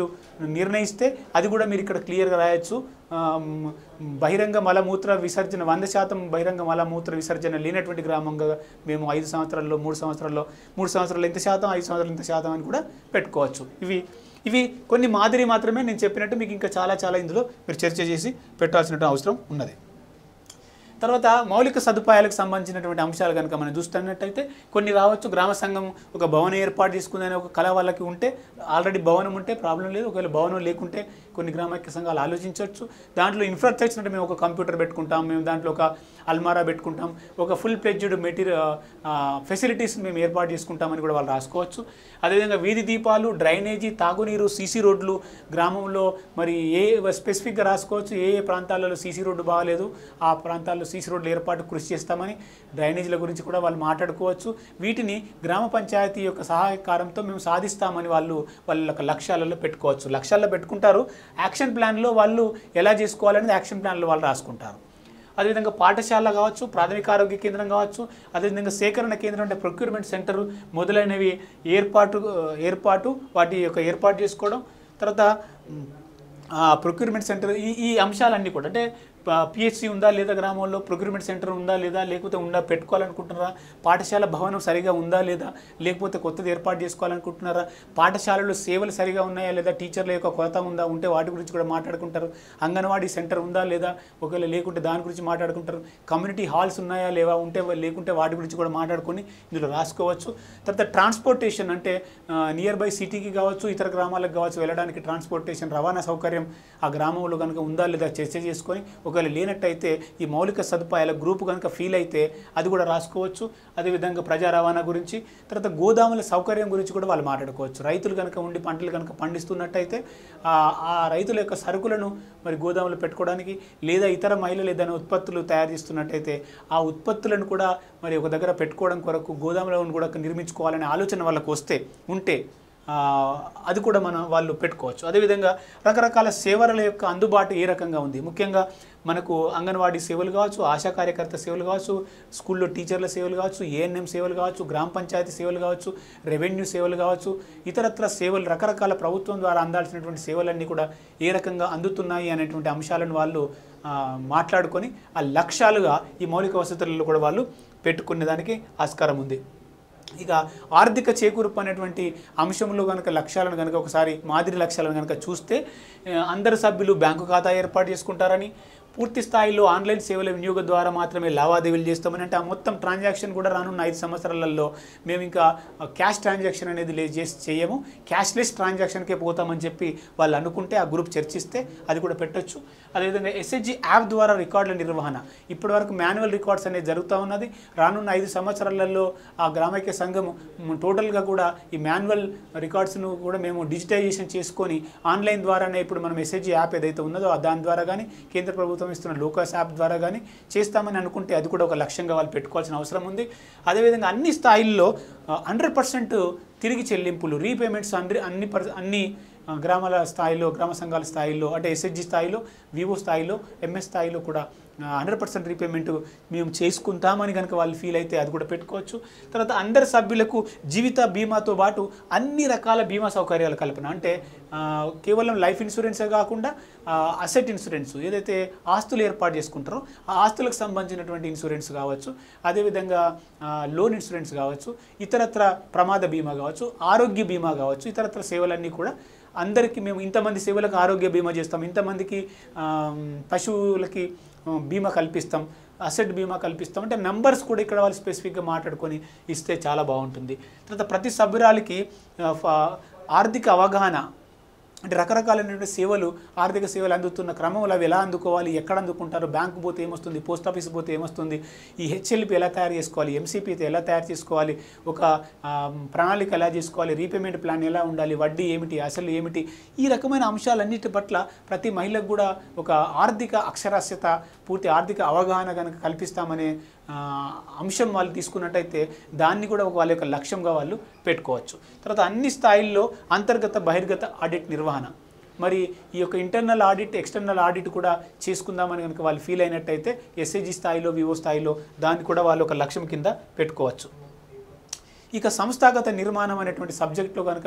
నిర్ణయిస్తే అది కూడా మీరు ఇక్కడ క్లియర్గా రాయొచ్చు బహిరంగ మలమూత్ర విసర్జన వంద శాతం బహిరంగ మలమూత్ర విసర్జన లేనటువంటి గ్రామంగా మేము ఐదు సంవత్సరాల్లో మూడు సంవత్సరాల్లో మూడు సంవత్సరాలు ఎంత శాతం ఐదు సంవత్సరాలు ఎంత శాతం అని కూడా పెట్టుకోవచ్చు ఇవి ఇవి కొన్ని మాదిరి మాత్రమే నేను చెప్పినట్టు మీకు ఇంకా చాలా చాలా ఇందులో మీరు చర్చ చేసి పెట్టాల్సిన అవసరం ఉన్నది తర్వాత మౌలిక సదుపాయాలకు సంబంధించినటువంటి అంశాలు కనుక మనం చూస్తున్నట్టయితే కొన్ని రావచ్చు గ్రామ సంఘం ఒక భవనం ఏర్పాటు తీసుకుందనే ఒక కళ వాళ్ళకి ఉంటే ఆల్రెడీ భవనం ఉంటే ప్రాబ్లం లేదు ఒకవేళ భవనం లేకుంటే కొన్ని గ్రామైక్య సంఘాలు ఆలోచించవచ్చు దాంట్లో ఇన్ఫ్రాస్ట్రక్చర్ అంటే మేము ఒక కంప్యూటర్ పెట్టుకుంటాం మేము దాంట్లో ఒక అల్మారా పెట్టుకుంటాం ఒక ఫుల్ ప్లెడ్జ్డ్ మెటీరియల్ ఫెసిలిటీస్ మేము ఏర్పాటు చేసుకుంటామని కూడా వాళ్ళు రాసుకోవచ్చు అదేవిధంగా వీధి దీపాలు డ్రైనేజీ తాగునీరు సీసీ రోడ్లు గ్రామంలో మరి ఏ స్పెసిఫిక్గా రాసుకోవచ్చు ఏ ఏ ప్రాంతాలలో సీసీ రోడ్డు బాగాలేదు ఆ ప్రాంతాల్లో సీసీ రోడ్లు ఏర్పాటు కృషి చేస్తామని డ్రైనేజీల గురించి కూడా వాళ్ళు మాట్లాడుకోవచ్చు వీటిని గ్రామ పంచాయతీ యొక్క సహాయకారంతో మేము సాధిస్తామని వాళ్ళు వాళ్ళ యొక్క లక్ష్యాలలో పెట్టుకోవచ్చు లక్ష్యాల్లో పెట్టుకుంటారు యాక్షన్ ప్లాన్లో వాళ్ళు ఎలా చేసుకోవాలనేది యాక్షన్ ప్లాన్లో వాళ్ళు రాసుకుంటారు అదేవిధంగా పాఠశాల కావచ్చు ప్రాథమిక ఆరోగ్య కేంద్రం కావచ్చు అదేవిధంగా సేకరణ కేంద్రం అంటే ప్రొక్యూర్మెంట్ సెంటర్ మొదలైనవి ఏర్పాటు ఏర్పాటు వాటి యొక్క ఏర్పాటు చేసుకోవడం తర్వాత ప్రొక్యూర్మెంట్ సెంటర్ ఈ ఈ అంశాలన్నీ కూడా అంటే పిహెచ్సి ఉందా లేదా గ్రామంలో ప్రొక్యూర్మెంట్ సెంటర్ ఉందా లేదా లేకపోతే ఉందా పెట్టుకోవాలనుకుంటున్నారా పాఠశాల భవనం సరిగా ఉందా లేదా లేకపోతే కొత్తది ఏర్పాటు చేసుకోవాలనుకుంటున్నారా పాఠశాలలో సేవలు సరిగా ఉన్నాయా లేదా టీచర్ల యొక్క కొరత ఉందా ఉంటే వాటి గురించి కూడా మాట్లాడుకుంటారు అంగన్వాడీ సెంటర్ ఉందా లేదా ఒకవేళ లేకుంటే దాని గురించి మాట్లాడుకుంటారు కమ్యూనిటీ హాల్స్ ఉన్నాయా లేవా ఉంటే లేకుంటే వాటి గురించి కూడా మాట్లాడుకొని ఇందులో రాసుకోవచ్చు తర్వాత ట్రాన్స్పోర్టేషన్ అంటే నియర్ బై సిటీకి కావచ్చు ఇతర గ్రామాలకు కావచ్చు వెళ్ళడానికి ట్రాన్స్పోర్టేషన్ రవాణా సౌకర్యం ఆ గ్రామంలో కనుక ఉందా లేదా చర్చ చేసుకొని ఒక ఒకవేళ లేనట్టయితే ఈ మౌలిక సదుపాయాల గ్రూప్ కనుక ఫీల్ అయితే అది కూడా రాసుకోవచ్చు అదేవిధంగా ప్రజా రవాణా గురించి తర్వాత గోదాముల సౌకర్యం గురించి కూడా వాళ్ళు మాట్లాడుకోవచ్చు రైతులు కనుక ఉండి పంటలు కనుక పండిస్తున్నట్టయితే ఆ రైతుల యొక్క సరుకులను మరి గోదాములు పెట్టుకోవడానికి లేదా ఇతర మహిళలు ఏదైనా ఉత్పత్తులు తయారు చేస్తున్నట్టయితే ఆ ఉత్పత్తులను కూడా మరి ఒక దగ్గర పెట్టుకోవడం కొరకు గోదాములను కూడా నిర్మించుకోవాలనే ఆలోచన వాళ్ళకు వస్తే ఉంటే అది కూడా మనం వాళ్ళు పెట్టుకోవచ్చు అదేవిధంగా రకరకాల సేవల యొక్క అందుబాటు ఏ రకంగా ఉంది ముఖ్యంగా మనకు అంగన్వాడీ సేవలు కావచ్చు ఆశా కార్యకర్త సేవలు కావచ్చు స్కూల్లో టీచర్ల సేవలు కావచ్చు ఏఎన్ఎం సేవలు కావచ్చు గ్రామ పంచాయతీ సేవలు కావచ్చు రెవెన్యూ సేవలు కావచ్చు ఇతరత్ర సేవలు రకరకాల ప్రభుత్వం ద్వారా అందాల్సినటువంటి సేవలన్నీ కూడా ఏ రకంగా అందుతున్నాయి అనేటువంటి అంశాలను వాళ్ళు మాట్లాడుకొని ఆ లక్ష్యాలుగా ఈ మౌలిక వసతులలో కూడా వాళ్ళు పెట్టుకునే దానికి ఆస్కారం ఉంది ఇక ఆర్థిక చేకూర్పు అనేటువంటి అంశంలో కనుక లక్ష్యాలను కనుక ఒకసారి మాదిరి లక్ష్యాలను కనుక చూస్తే అందరు సభ్యులు బ్యాంకు ఖాతా ఏర్పాటు చేసుకుంటారని పూర్తి స్థాయిలో ఆన్లైన్ సేవల వినియోగం ద్వారా మాత్రమే లావాదేవీలు చేస్తామని అంటే ఆ మొత్తం ట్రాన్సాక్షన్ కూడా రానున్న ఐదు సంవత్సరాలలో మేము ఇంకా క్యాష్ ట్రాన్సాక్షన్ అనేది లేదు చేసి చేయము క్యాష్లెస్ ట్రాన్సాక్షన్కే పోతామని చెప్పి వాళ్ళు అనుకుంటే ఆ గ్రూప్ చర్చిస్తే అది కూడా పెట్టొచ్చు అదేవిధంగా ఎస్ఎస్జి యాప్ ద్వారా రికార్డుల నిర్వహణ ఇప్పటి వరకు మాన్యువల్ రికార్డ్స్ అనేది జరుగుతూ ఉన్నది రానున్న ఐదు సంవత్సరాలలో ఆ గ్రామైక్య సంఘం టోటల్గా కూడా ఈ మాన్యువల్ రికార్డ్స్ను కూడా మేము డిజిటైజేషన్ చేసుకొని ఆన్లైన్ ద్వారానే ఇప్పుడు మనం ఎస్ఎస్జి యాప్ ఏదైతే ఉన్నదో దాని ద్వారా కానీ కేంద్ర ప్రభుత్వం ఇస్తున్న లోకస్ యాప్ ద్వారా కానీ చేస్తామని అనుకుంటే అది కూడా ఒక లక్ష్యంగా వాళ్ళు పెట్టుకోవాల్సిన అవసరం ఉంది అదేవిధంగా అన్ని స్థాయిల్లో హండ్రెడ్ పర్సెంట్ తిరిగి చెల్లింపులు రీపేమెంట్స్ అన్ని అన్ని అన్ని గ్రామాల స్థాయిలో గ్రామ సంఘాల స్థాయిలో అంటే ఎస్హెచ్జి స్థాయిలో వివో స్థాయిలో ఎంఎస్ స్థాయిలో కూడా హండ్రెడ్ పర్సెంట్ రీపేమెంట్ మేము చేసుకుంటామని కనుక వాళ్ళు ఫీల్ అయితే అది కూడా పెట్టుకోవచ్చు తర్వాత అందరి సభ్యులకు జీవిత బీమాతో పాటు అన్ని రకాల బీమా సౌకర్యాల కల్పన అంటే కేవలం లైఫ్ ఇన్సూరెన్సే కాకుండా అసెట్ ఇన్సూరెన్స్ ఏదైతే ఆస్తులు ఏర్పాటు చేసుకుంటారో ఆ ఆస్తులకు సంబంధించినటువంటి ఇన్సూరెన్స్ కావచ్చు అదేవిధంగా లోన్ ఇన్సూరెన్స్ కావచ్చు ఇతరత్ర ప్రమాద బీమా కావచ్చు ఆరోగ్య బీమా కావచ్చు ఇతరత్ర సేవలన్నీ కూడా అందరికీ మేము ఇంతమంది సేవలకు ఆరోగ్య బీమా చేస్తాం ఇంతమందికి పశువులకి బీమా కల్పిస్తాం అసెట్ బీమా కల్పిస్తాం అంటే నెంబర్స్ కూడా ఇక్కడ వాళ్ళు స్పెసిఫిక్గా మాట్లాడుకొని ఇస్తే చాలా బాగుంటుంది తర్వాత ప్రతి సభ్యురాలకి ఆర్థిక అవగాహన అంటే రకరకాలైనటువంటి సేవలు ఆర్థిక సేవలు అందుతున్న క్రమంలో అవి ఎలా అందుకోవాలి ఎక్కడ అందుకుంటారు బ్యాంకు పోతే ఏమొస్తుంది పోస్ట్ ఆఫీస్ పోతే ఏమొస్తుంది ఈ హెచ్ఎల్పి ఎలా తయారు చేసుకోవాలి ఎంసీపీ అయితే ఎలా తయారు చేసుకోవాలి ఒక ప్రణాళిక ఎలా చేసుకోవాలి రీపేమెంట్ ప్లాన్ ఎలా ఉండాలి వడ్డీ ఏమిటి అసలు ఏమిటి ఈ రకమైన అంశాలన్నిటి పట్ల ప్రతి మహిళకు కూడా ఒక ఆర్థిక అక్షరాస్యత పూర్తి ఆర్థిక అవగాహన కనుక కల్పిస్తామనే అంశం వాళ్ళు తీసుకున్నట్టయితే దాన్ని కూడా వాళ్ళ యొక్క లక్ష్యంగా వాళ్ళు పెట్టుకోవచ్చు తర్వాత అన్ని స్థాయిల్లో అంతర్గత బహిర్గత ఆడిట్ నిర్వహణ మరి ఈ యొక్క ఇంటర్నల్ ఆడిట్ ఎక్స్టర్నల్ ఆడిట్ కూడా చేసుకుందామని కనుక వాళ్ళు ఫీల్ అయినట్టయితే ఎస్ఏజీ స్థాయిలో వివో స్థాయిలో దాన్ని కూడా వాళ్ళు ఒక లక్ష్యం కింద పెట్టుకోవచ్చు ఇక సంస్థాగత నిర్మాణం అనేటువంటి సబ్జెక్ట్లో కనుక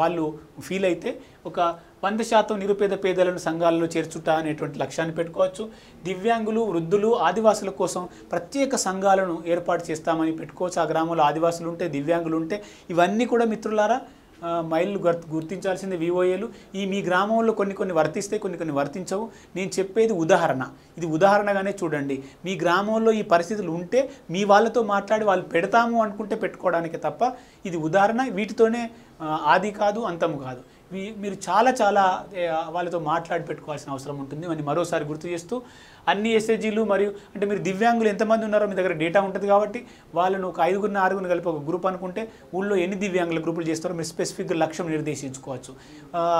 వాళ్ళు ఫీల్ అయితే ఒక వంద శాతం నిరుపేద పేదలను సంఘాలలో చేర్చుట అనేటువంటి లక్ష్యాన్ని పెట్టుకోవచ్చు దివ్యాంగులు వృద్ధులు ఆదివాసుల కోసం ప్రత్యేక సంఘాలను ఏర్పాటు చేస్తామని పెట్టుకోవచ్చు ఆ గ్రామంలో ఆదివాసులు ఉంటే దివ్యాంగులు ఉంటే ఇవన్నీ కూడా మిత్రులారా మైళ్ళు గుర్తించాల్సింది వివోఏలు ఈ మీ గ్రామంలో కొన్ని కొన్ని వర్తిస్తే కొన్ని కొన్ని వర్తించవు నేను చెప్పేది ఉదాహరణ ఇది ఉదాహరణగానే చూడండి మీ గ్రామంలో ఈ పరిస్థితులు ఉంటే మీ వాళ్ళతో మాట్లాడి వాళ్ళు పెడతాము అనుకుంటే పెట్టుకోవడానికి తప్ప ఇది ఉదాహరణ వీటితోనే ఆది కాదు అంతము కాదు మీరు చాలా చాలా వాళ్ళతో మాట్లాడి పెట్టుకోవాల్సిన అవసరం ఉంటుంది అని మరోసారి గుర్తు చేస్తూ అన్ని ఎస్ఏజీలు మరియు అంటే మీరు దివ్యాంగులు ఎంతమంది ఉన్నారో మీ దగ్గర డేటా ఉంటుంది కాబట్టి వాళ్ళను ఒక ఐదుగురిని ఆరుగురిని కలిపి ఒక గ్రూప్ అనుకుంటే ఊళ్ళో ఎన్ని దివ్యాంగుల గ్రూపులు చేస్తారో మీరు స్పెసిఫిక్గా లక్ష్యం నిర్దేశించుకోవచ్చు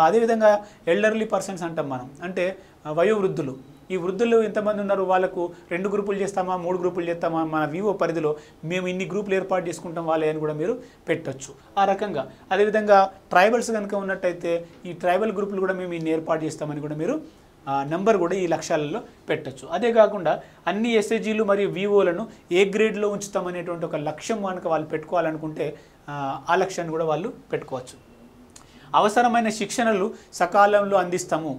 అదేవిధంగా ఎల్డర్లీ పర్సన్స్ అంటాం మనం అంటే వయోవృద్ధులు ఈ వృద్ధులు ఎంతమంది ఉన్నారు వాళ్ళకు రెండు గ్రూపులు చేస్తామా మూడు గ్రూపులు చేస్తామా మన వివో పరిధిలో మేము ఇన్ని గ్రూపులు ఏర్పాటు చేసుకుంటాం వాళ్ళే అని కూడా మీరు పెట్టచ్చు ఆ రకంగా అదేవిధంగా ట్రైబల్స్ కనుక ఉన్నట్టయితే ఈ ట్రైబల్ గ్రూపులు కూడా మేము ఇన్ని ఏర్పాటు చేస్తామని కూడా మీరు నంబర్ కూడా ఈ లక్ష్యాలలో పెట్టచ్చు అదే కాకుండా అన్ని ఎస్ఏజీలు మరియు వివోలను ఏ గ్రేడ్లో ఉంచుతామనేటువంటి ఒక లక్ష్యం కనుక వాళ్ళు పెట్టుకోవాలనుకుంటే ఆ లక్ష్యాన్ని కూడా వాళ్ళు పెట్టుకోవచ్చు అవసరమైన శిక్షణలు సకాలంలో అందిస్తాము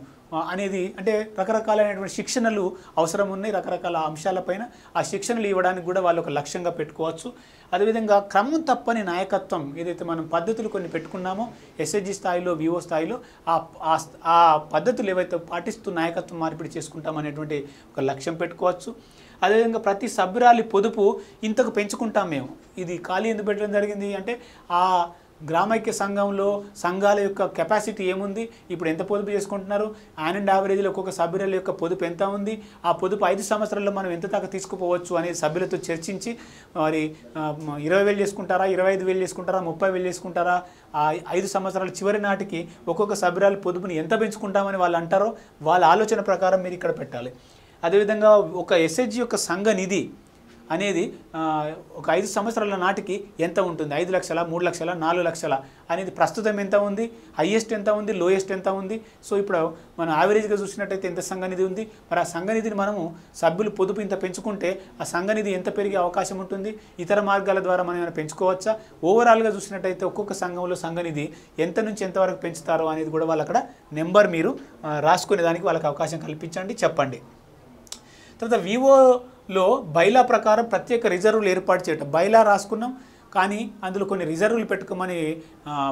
అనేది అంటే రకరకాలైనటువంటి శిక్షణలు అవసరం ఉన్నాయి రకరకాల అంశాలపైన ఆ శిక్షణలు ఇవ్వడానికి కూడా వాళ్ళు ఒక లక్ష్యంగా పెట్టుకోవచ్చు అదేవిధంగా క్రమం తప్పని నాయకత్వం ఏదైతే మనం పద్ధతులు కొన్ని పెట్టుకున్నామో ఎస్ఎస్జి స్థాయిలో వివో స్థాయిలో ఆ పద్ధతులు ఏవైతే పాటిస్తూ నాయకత్వం మార్పిడి చేసుకుంటాం అనేటువంటి ఒక లక్ష్యం పెట్టుకోవచ్చు అదేవిధంగా ప్రతి సభ్యురాలి పొదుపు ఇంతకు పెంచుకుంటాం మేము ఇది ఖాళీ ఎందుకు పెట్టడం జరిగింది అంటే ఆ గ్రామైక్య సంఘంలో సంఘాల యొక్క కెపాసిటీ ఏముంది ఇప్పుడు ఎంత పొదుపు చేసుకుంటున్నారు యాన్ అండ్ యావరేజ్లో ఒక్కొక్క సభ్యుల యొక్క పొదుపు ఎంత ఉంది ఆ పొదుపు ఐదు సంవత్సరాల్లో మనం ఎంత దాకా తీసుకుపోవచ్చు అనేది సభ్యులతో చర్చించి మరి ఇరవై వేలు చేసుకుంటారా ఇరవై ఐదు వేలు చేసుకుంటారా ముప్పై వేలు చేసుకుంటారా ఆ ఐదు సంవత్సరాల చివరి నాటికి ఒక్కొక్క సభ్యురాలు పొదుపుని ఎంత పెంచుకుంటామని వాళ్ళు అంటారో వాళ్ళ ఆలోచన ప్రకారం మీరు ఇక్కడ పెట్టాలి అదేవిధంగా ఒక ఎస్హెచ్జి యొక్క సంఘ నిధి అనేది ఒక ఐదు సంవత్సరాల నాటికి ఎంత ఉంటుంది ఐదు లక్షల మూడు లక్షల నాలుగు లక్షల అనేది ప్రస్తుతం ఎంత ఉంది హయ్యెస్ట్ ఎంత ఉంది లోయెస్ట్ ఎంత ఉంది సో ఇప్పుడు మనం యావరేజ్గా చూసినట్టయితే ఎంత సంఘనిధి ఉంది మరి ఆ సంఘనిధిని మనము సభ్యులు పొదుపు ఇంత పెంచుకుంటే ఆ సంఘనిధి ఎంత పెరిగే అవకాశం ఉంటుంది ఇతర మార్గాల ద్వారా మనం ఏమైనా పెంచుకోవచ్చా ఓవరాల్గా చూసినట్టయితే ఒక్కొక్క సంఘంలో సంఘనిధి ఎంత నుంచి ఎంతవరకు పెంచుతారో అనేది కూడా వాళ్ళు అక్కడ నెంబర్ మీరు రాసుకునే దానికి వాళ్ళకి అవకాశం కల్పించండి చెప్పండి తర్వాత వివో లో బైలా ప్రకారం ప్రత్యేక రిజర్వులు ఏర్పాటు చేయటం బైలా రాసుకున్నాం కానీ అందులో కొన్ని రిజర్వులు పెట్టుకోమని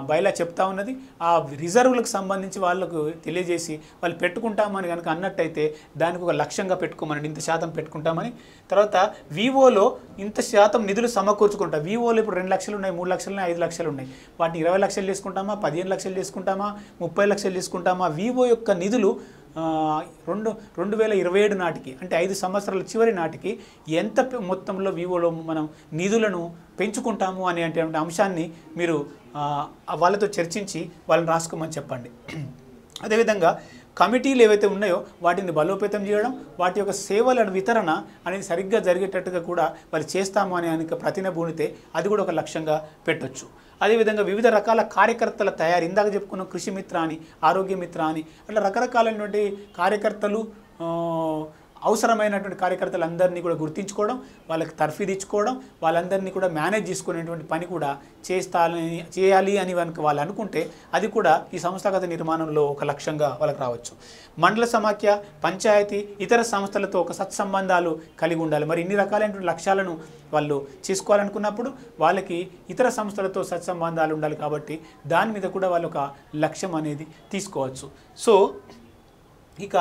బయలా చెప్తా ఉన్నది ఆ రిజర్వులకు సంబంధించి వాళ్ళకు తెలియజేసి వాళ్ళు పెట్టుకుంటామని కనుక అన్నట్టయితే దానికి ఒక లక్ష్యంగా పెట్టుకోమని ఇంత శాతం పెట్టుకుంటామని తర్వాత వివోలో ఇంత శాతం నిధులు సమకూర్చుకుంటాం వివోలో ఇప్పుడు రెండు లక్షలు ఉన్నాయి మూడు లక్షలు ఉన్నాయి ఐదు లక్షలు ఉన్నాయి వాటిని ఇరవై లక్షలు చేసుకుంటామా పదిహేను లక్షలు చేసుకుంటామా ముప్పై లక్షలు చేసుకుంటామా వివో యొక్క నిధులు రెండు రెండు వేల ఇరవై ఏడు నాటికి అంటే ఐదు సంవత్సరాల చివరి నాటికి ఎంత మొత్తంలో వివోలో మనం నిధులను పెంచుకుంటాము అనేటువంటి అంశాన్ని మీరు వాళ్ళతో చర్చించి వాళ్ళని రాసుకోమని చెప్పండి అదేవిధంగా కమిటీలు ఏవైతే ఉన్నాయో వాటిని బలోపేతం చేయడం వాటి యొక్క సేవలను వితరణ అనేది సరిగ్గా జరిగేటట్టుగా కూడా వాళ్ళు చేస్తాము అనే ప్రతిన బూనితే అది కూడా ఒక లక్ష్యంగా పెట్టొచ్చు అదేవిధంగా వివిధ రకాల కార్యకర్తల తయారు ఇందాక చెప్పుకున్న కృషి మిత్ర అని ఆరోగ్య మిత్ర అని అట్లా రకరకాలైనటువంటి కార్యకర్తలు అవసరమైనటువంటి కార్యకర్తలందరినీ కూడా గుర్తించుకోవడం వాళ్ళకి తర్ఫీదు ఇచ్చుకోవడం వాళ్ళందరినీ కూడా మేనేజ్ చేసుకునేటువంటి పని కూడా చేస్తాలని చేయాలి అని వాళ్ళు అనుకుంటే అది కూడా ఈ సంస్థాగత నిర్మాణంలో ఒక లక్ష్యంగా వాళ్ళకి రావచ్చు మండల సమాఖ్య పంచాయతీ ఇతర సంస్థలతో ఒక సత్సంబంధాలు కలిగి ఉండాలి మరి ఇన్ని రకాలైనటువంటి లక్ష్యాలను వాళ్ళు చేసుకోవాలనుకున్నప్పుడు వాళ్ళకి ఇతర సంస్థలతో సత్సంబంధాలు ఉండాలి కాబట్టి దాని మీద కూడా వాళ్ళు ఒక లక్ష్యం అనేది తీసుకోవచ్చు సో ఇక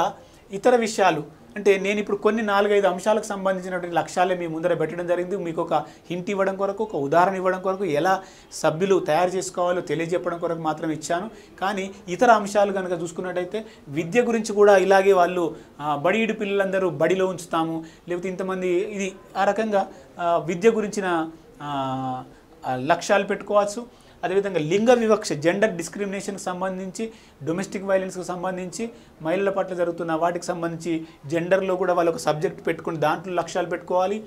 ఇతర విషయాలు అంటే నేను ఇప్పుడు కొన్ని నాలుగైదు అంశాలకు సంబంధించినటువంటి లక్ష్యాలే మీ ముందర పెట్టడం జరిగింది మీకు ఒక హింట్ ఇవ్వడం కొరకు ఒక ఉదాహరణ ఇవ్వడం కొరకు ఎలా సభ్యులు తయారు చేసుకోవాలో తెలియజెప్పడం కొరకు మాత్రం ఇచ్చాను కానీ ఇతర అంశాలు కనుక చూసుకున్నట్టయితే విద్య గురించి కూడా ఇలాగే వాళ్ళు ఇడు పిల్లలందరూ బడిలో ఉంచుతాము లేకపోతే ఇంతమంది ఇది ఆ రకంగా విద్య గురించిన లక్ష్యాలు పెట్టుకోవచ్చు అదేవిధంగా లింగ వివక్ష జెండర్ డిస్క్రిమినేషన్కి సంబంధించి డొమెస్టిక్ వైలెన్స్కి సంబంధించి మహిళల పట్ల జరుగుతున్న వాటికి సంబంధించి జెండర్లో కూడా వాళ్ళు ఒక సబ్జెక్ట్ పెట్టుకుని దాంట్లో లక్ష్యాలు పెట్టుకోవాలి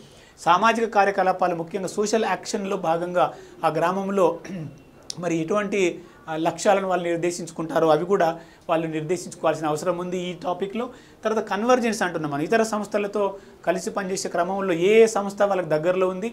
సామాజిక కార్యకలాపాలు ముఖ్యంగా సోషల్ యాక్షన్లో భాగంగా ఆ గ్రామంలో మరి ఎటువంటి లక్ష్యాలను వాళ్ళు నిర్దేశించుకుంటారో అవి కూడా వాళ్ళు నిర్దేశించుకోవాల్సిన అవసరం ఉంది ఈ టాపిక్లో తర్వాత కన్వర్జెన్స్ అంటున్నాం మనం ఇతర సంస్థలతో కలిసి పనిచేసే క్రమంలో ఏ సంస్థ వాళ్ళకి దగ్గరలో ఉంది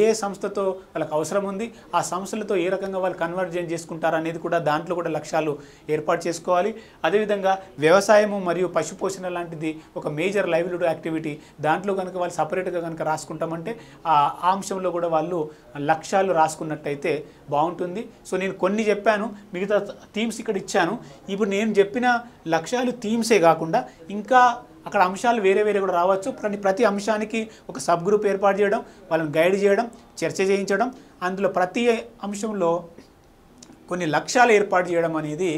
ఏ సంస్థతో వాళ్ళకి అవసరం ఉంది ఆ సంస్థలతో ఏ రకంగా వాళ్ళు కన్వర్జెన్స్ చేసుకుంటారు అనేది కూడా దాంట్లో కూడా లక్ష్యాలు ఏర్పాటు చేసుకోవాలి అదేవిధంగా వ్యవసాయము మరియు పశుపోషణ లాంటిది ఒక మేజర్ లైవ్లీహుడ్ యాక్టివిటీ దాంట్లో కనుక వాళ్ళు సపరేట్గా కనుక రాసుకుంటామంటే ఆ అంశంలో కూడా వాళ్ళు లక్ష్యాలు రాసుకున్నట్టయితే బాగుంటుంది సో నేను కొన్ని చెప్పాను మిగతా థీమ్స్ ఇక్కడ ఇచ్చాను ఇప్పుడు నేను చెప్పిన లక్ష్యాలు థీమ్సే కాకుండా ఇంకా అక్కడ అంశాలు వేరే వేరే కూడా రావచ్చు కానీ ప్రతి అంశానికి ఒక సబ్ గ్రూప్ ఏర్పాటు చేయడం వాళ్ళని గైడ్ చేయడం చర్చ చేయించడం అందులో ప్రతి అంశంలో కొన్ని లక్ష్యాలు ఏర్పాటు చేయడం అనేది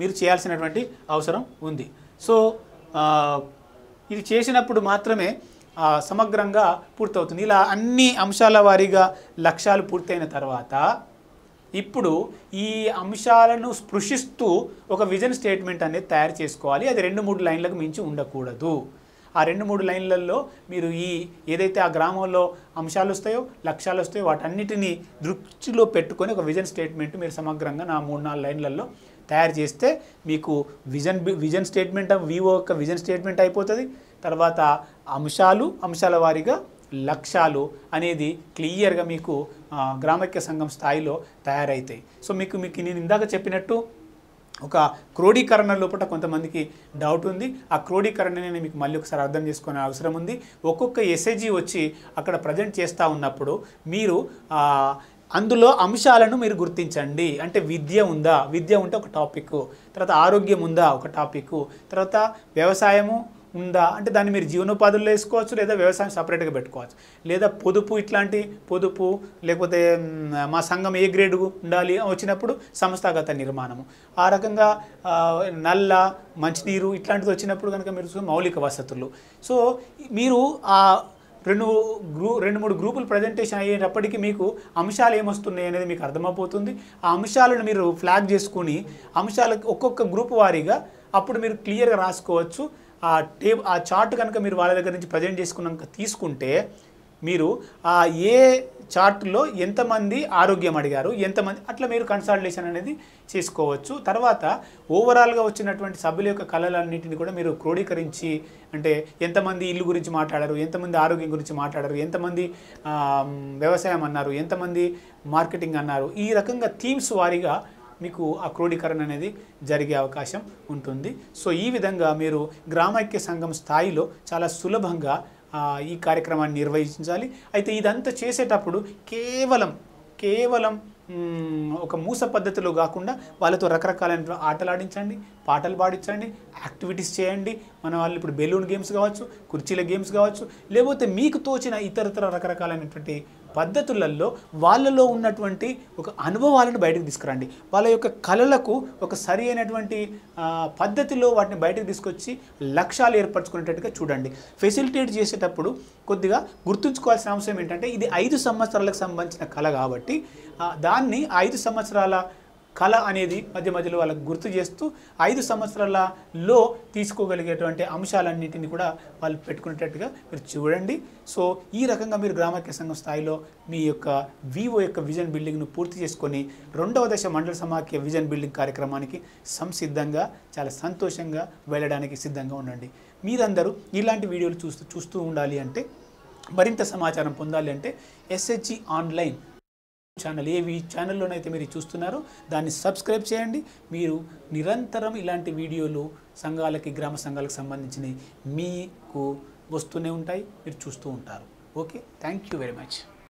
మీరు చేయాల్సినటువంటి అవసరం ఉంది సో ఇది చేసినప్పుడు మాత్రమే సమగ్రంగా పూర్తవుతుంది ఇలా అన్ని అంశాల వారీగా లక్ష్యాలు పూర్తయిన తర్వాత ఇప్పుడు ఈ అంశాలను స్పృశిస్తూ ఒక విజన్ స్టేట్మెంట్ అనేది తయారు చేసుకోవాలి అది రెండు మూడు లైన్లకు మించి ఉండకూడదు ఆ రెండు మూడు లైన్లలో మీరు ఈ ఏదైతే ఆ గ్రామంలో అంశాలు వస్తాయో లక్ష్యాలు వస్తాయో వాటన్నిటినీ దృష్టిలో పెట్టుకొని ఒక విజన్ స్టేట్మెంట్ మీరు సమగ్రంగా నా మూడు నాలుగు లైన్లలో తయారు చేస్తే మీకు విజన్ విజన్ స్టేట్మెంట్ వివో యొక్క విజన్ స్టేట్మెంట్ అయిపోతుంది తర్వాత అంశాలు అంశాల వారీగా లక్ష్యాలు అనేది క్లియర్గా మీకు గ్రామైక్య సంఘం స్థాయిలో తయారవుతాయి సో మీకు మీకు నేను ఇందాక చెప్పినట్టు ఒక క్రోడీకరణ లోపల కొంతమందికి డౌట్ ఉంది ఆ క్రోడీకరణని మీకు మళ్ళీ ఒకసారి అర్థం చేసుకునే అవసరం ఉంది ఒక్కొక్క ఎస్ఏజీ వచ్చి అక్కడ ప్రజెంట్ చేస్తూ ఉన్నప్పుడు మీరు అందులో అంశాలను మీరు గుర్తించండి అంటే విద్య ఉందా విద్య ఉంటే ఒక టాపిక్ తర్వాత ఆరోగ్యం ఉందా ఒక టాపిక్ తర్వాత వ్యవసాయము ఉందా అంటే దాన్ని మీరు జీవనోపాధుల్లో వేసుకోవచ్చు లేదా వ్యవసాయం సపరేట్గా పెట్టుకోవచ్చు లేదా పొదుపు ఇట్లాంటి పొదుపు లేకపోతే మా సంఘం ఏ గ్రేడ్ ఉండాలి వచ్చినప్పుడు సంస్థాగత నిర్మాణము ఆ రకంగా నల్ల మంచినీరు ఇట్లాంటిది వచ్చినప్పుడు కనుక మీరు మౌలిక వసతులు సో మీరు ఆ రెండు గ్రూ రెండు మూడు గ్రూపులు ప్రజెంటేషన్ అయ్యేటప్పటికీ మీకు అంశాలు ఏమొస్తున్నాయి అనేది మీకు అర్థమైపోతుంది ఆ అంశాలను మీరు ఫ్లాగ్ చేసుకుని అంశాలకు ఒక్కొక్క గ్రూప్ వారీగా అప్పుడు మీరు క్లియర్గా రాసుకోవచ్చు ఆ టే ఆ చార్ట్ కనుక మీరు వాళ్ళ దగ్గర నుంచి ప్రజెంట్ చేసుకున్నాక తీసుకుంటే మీరు ఆ ఏ చార్ట్లో ఎంతమంది ఆరోగ్యం అడిగారు ఎంతమంది అట్లా మీరు కన్సల్టేషన్ అనేది చేసుకోవచ్చు తర్వాత ఓవరాల్గా వచ్చినటువంటి సభ్యుల యొక్క కళలన్నింటిని కూడా మీరు క్రోడీకరించి అంటే ఎంతమంది ఇల్లు గురించి మాట్లాడారు ఎంతమంది ఆరోగ్యం గురించి మాట్లాడారు ఎంతమంది వ్యవసాయం అన్నారు ఎంతమంది మార్కెటింగ్ అన్నారు ఈ రకంగా థీమ్స్ వారీగా మీకు ఆ క్రోడీకరణ అనేది జరిగే అవకాశం ఉంటుంది సో ఈ విధంగా మీరు గ్రామైక్య సంఘం స్థాయిలో చాలా సులభంగా ఈ కార్యక్రమాన్ని నిర్వహించాలి అయితే ఇదంతా చేసేటప్పుడు కేవలం కేవలం ఒక మూస పద్ధతిలో కాకుండా వాళ్ళతో రకరకాలైన ఆటలు ఆడించండి పాటలు పాడించండి యాక్టివిటీస్ చేయండి మన వాళ్ళు ఇప్పుడు బెలూన్ గేమ్స్ కావచ్చు కుర్చీల గేమ్స్ కావచ్చు లేకపోతే మీకు తోచిన ఇతరతర రకరకాలైనటువంటి పద్ధతులలో వాళ్ళలో ఉన్నటువంటి ఒక అనుభవాలను బయటకు తీసుకురండి వాళ్ళ యొక్క కళలకు ఒక సరి అయినటువంటి పద్ధతిలో వాటిని బయటకు తీసుకొచ్చి లక్ష్యాలు ఏర్పరచుకునేటట్టుగా చూడండి ఫెసిలిటేట్ చేసేటప్పుడు కొద్దిగా గుర్తుంచుకోవాల్సిన అంశం ఏంటంటే ఇది ఐదు సంవత్సరాలకు సంబంధించిన కళ కాబట్టి దాన్ని ఐదు సంవత్సరాల కళ అనేది మధ్య మధ్యలో వాళ్ళకు గుర్తు చేస్తూ ఐదు సంవత్సరాలలో తీసుకోగలిగేటువంటి అంశాలన్నింటినీ కూడా వాళ్ళు పెట్టుకునేటట్టుగా మీరు చూడండి సో ఈ రకంగా మీరు గ్రామ సంఘం స్థాయిలో మీ యొక్క వివో యొక్క విజన్ బిల్డింగ్ను పూర్తి చేసుకొని రెండవ దశ మండల సమాఖ్య విజన్ బిల్డింగ్ కార్యక్రమానికి సంసిద్ధంగా చాలా సంతోషంగా వెళ్ళడానికి సిద్ధంగా ఉండండి మీరందరూ ఇలాంటి వీడియోలు చూస్తూ చూస్తూ ఉండాలి అంటే మరింత సమాచారం పొందాలి అంటే ఎస్హెచ్జి ఆన్లైన్ ఛానల్ ఏవి ఛానల్లోనైతే మీరు చూస్తున్నారో దాన్ని సబ్స్క్రైబ్ చేయండి మీరు నిరంతరం ఇలాంటి వీడియోలు సంఘాలకి గ్రామ సంఘాలకు సంబంధించినవి మీకు వస్తూనే ఉంటాయి మీరు చూస్తూ ఉంటారు okay thank you very much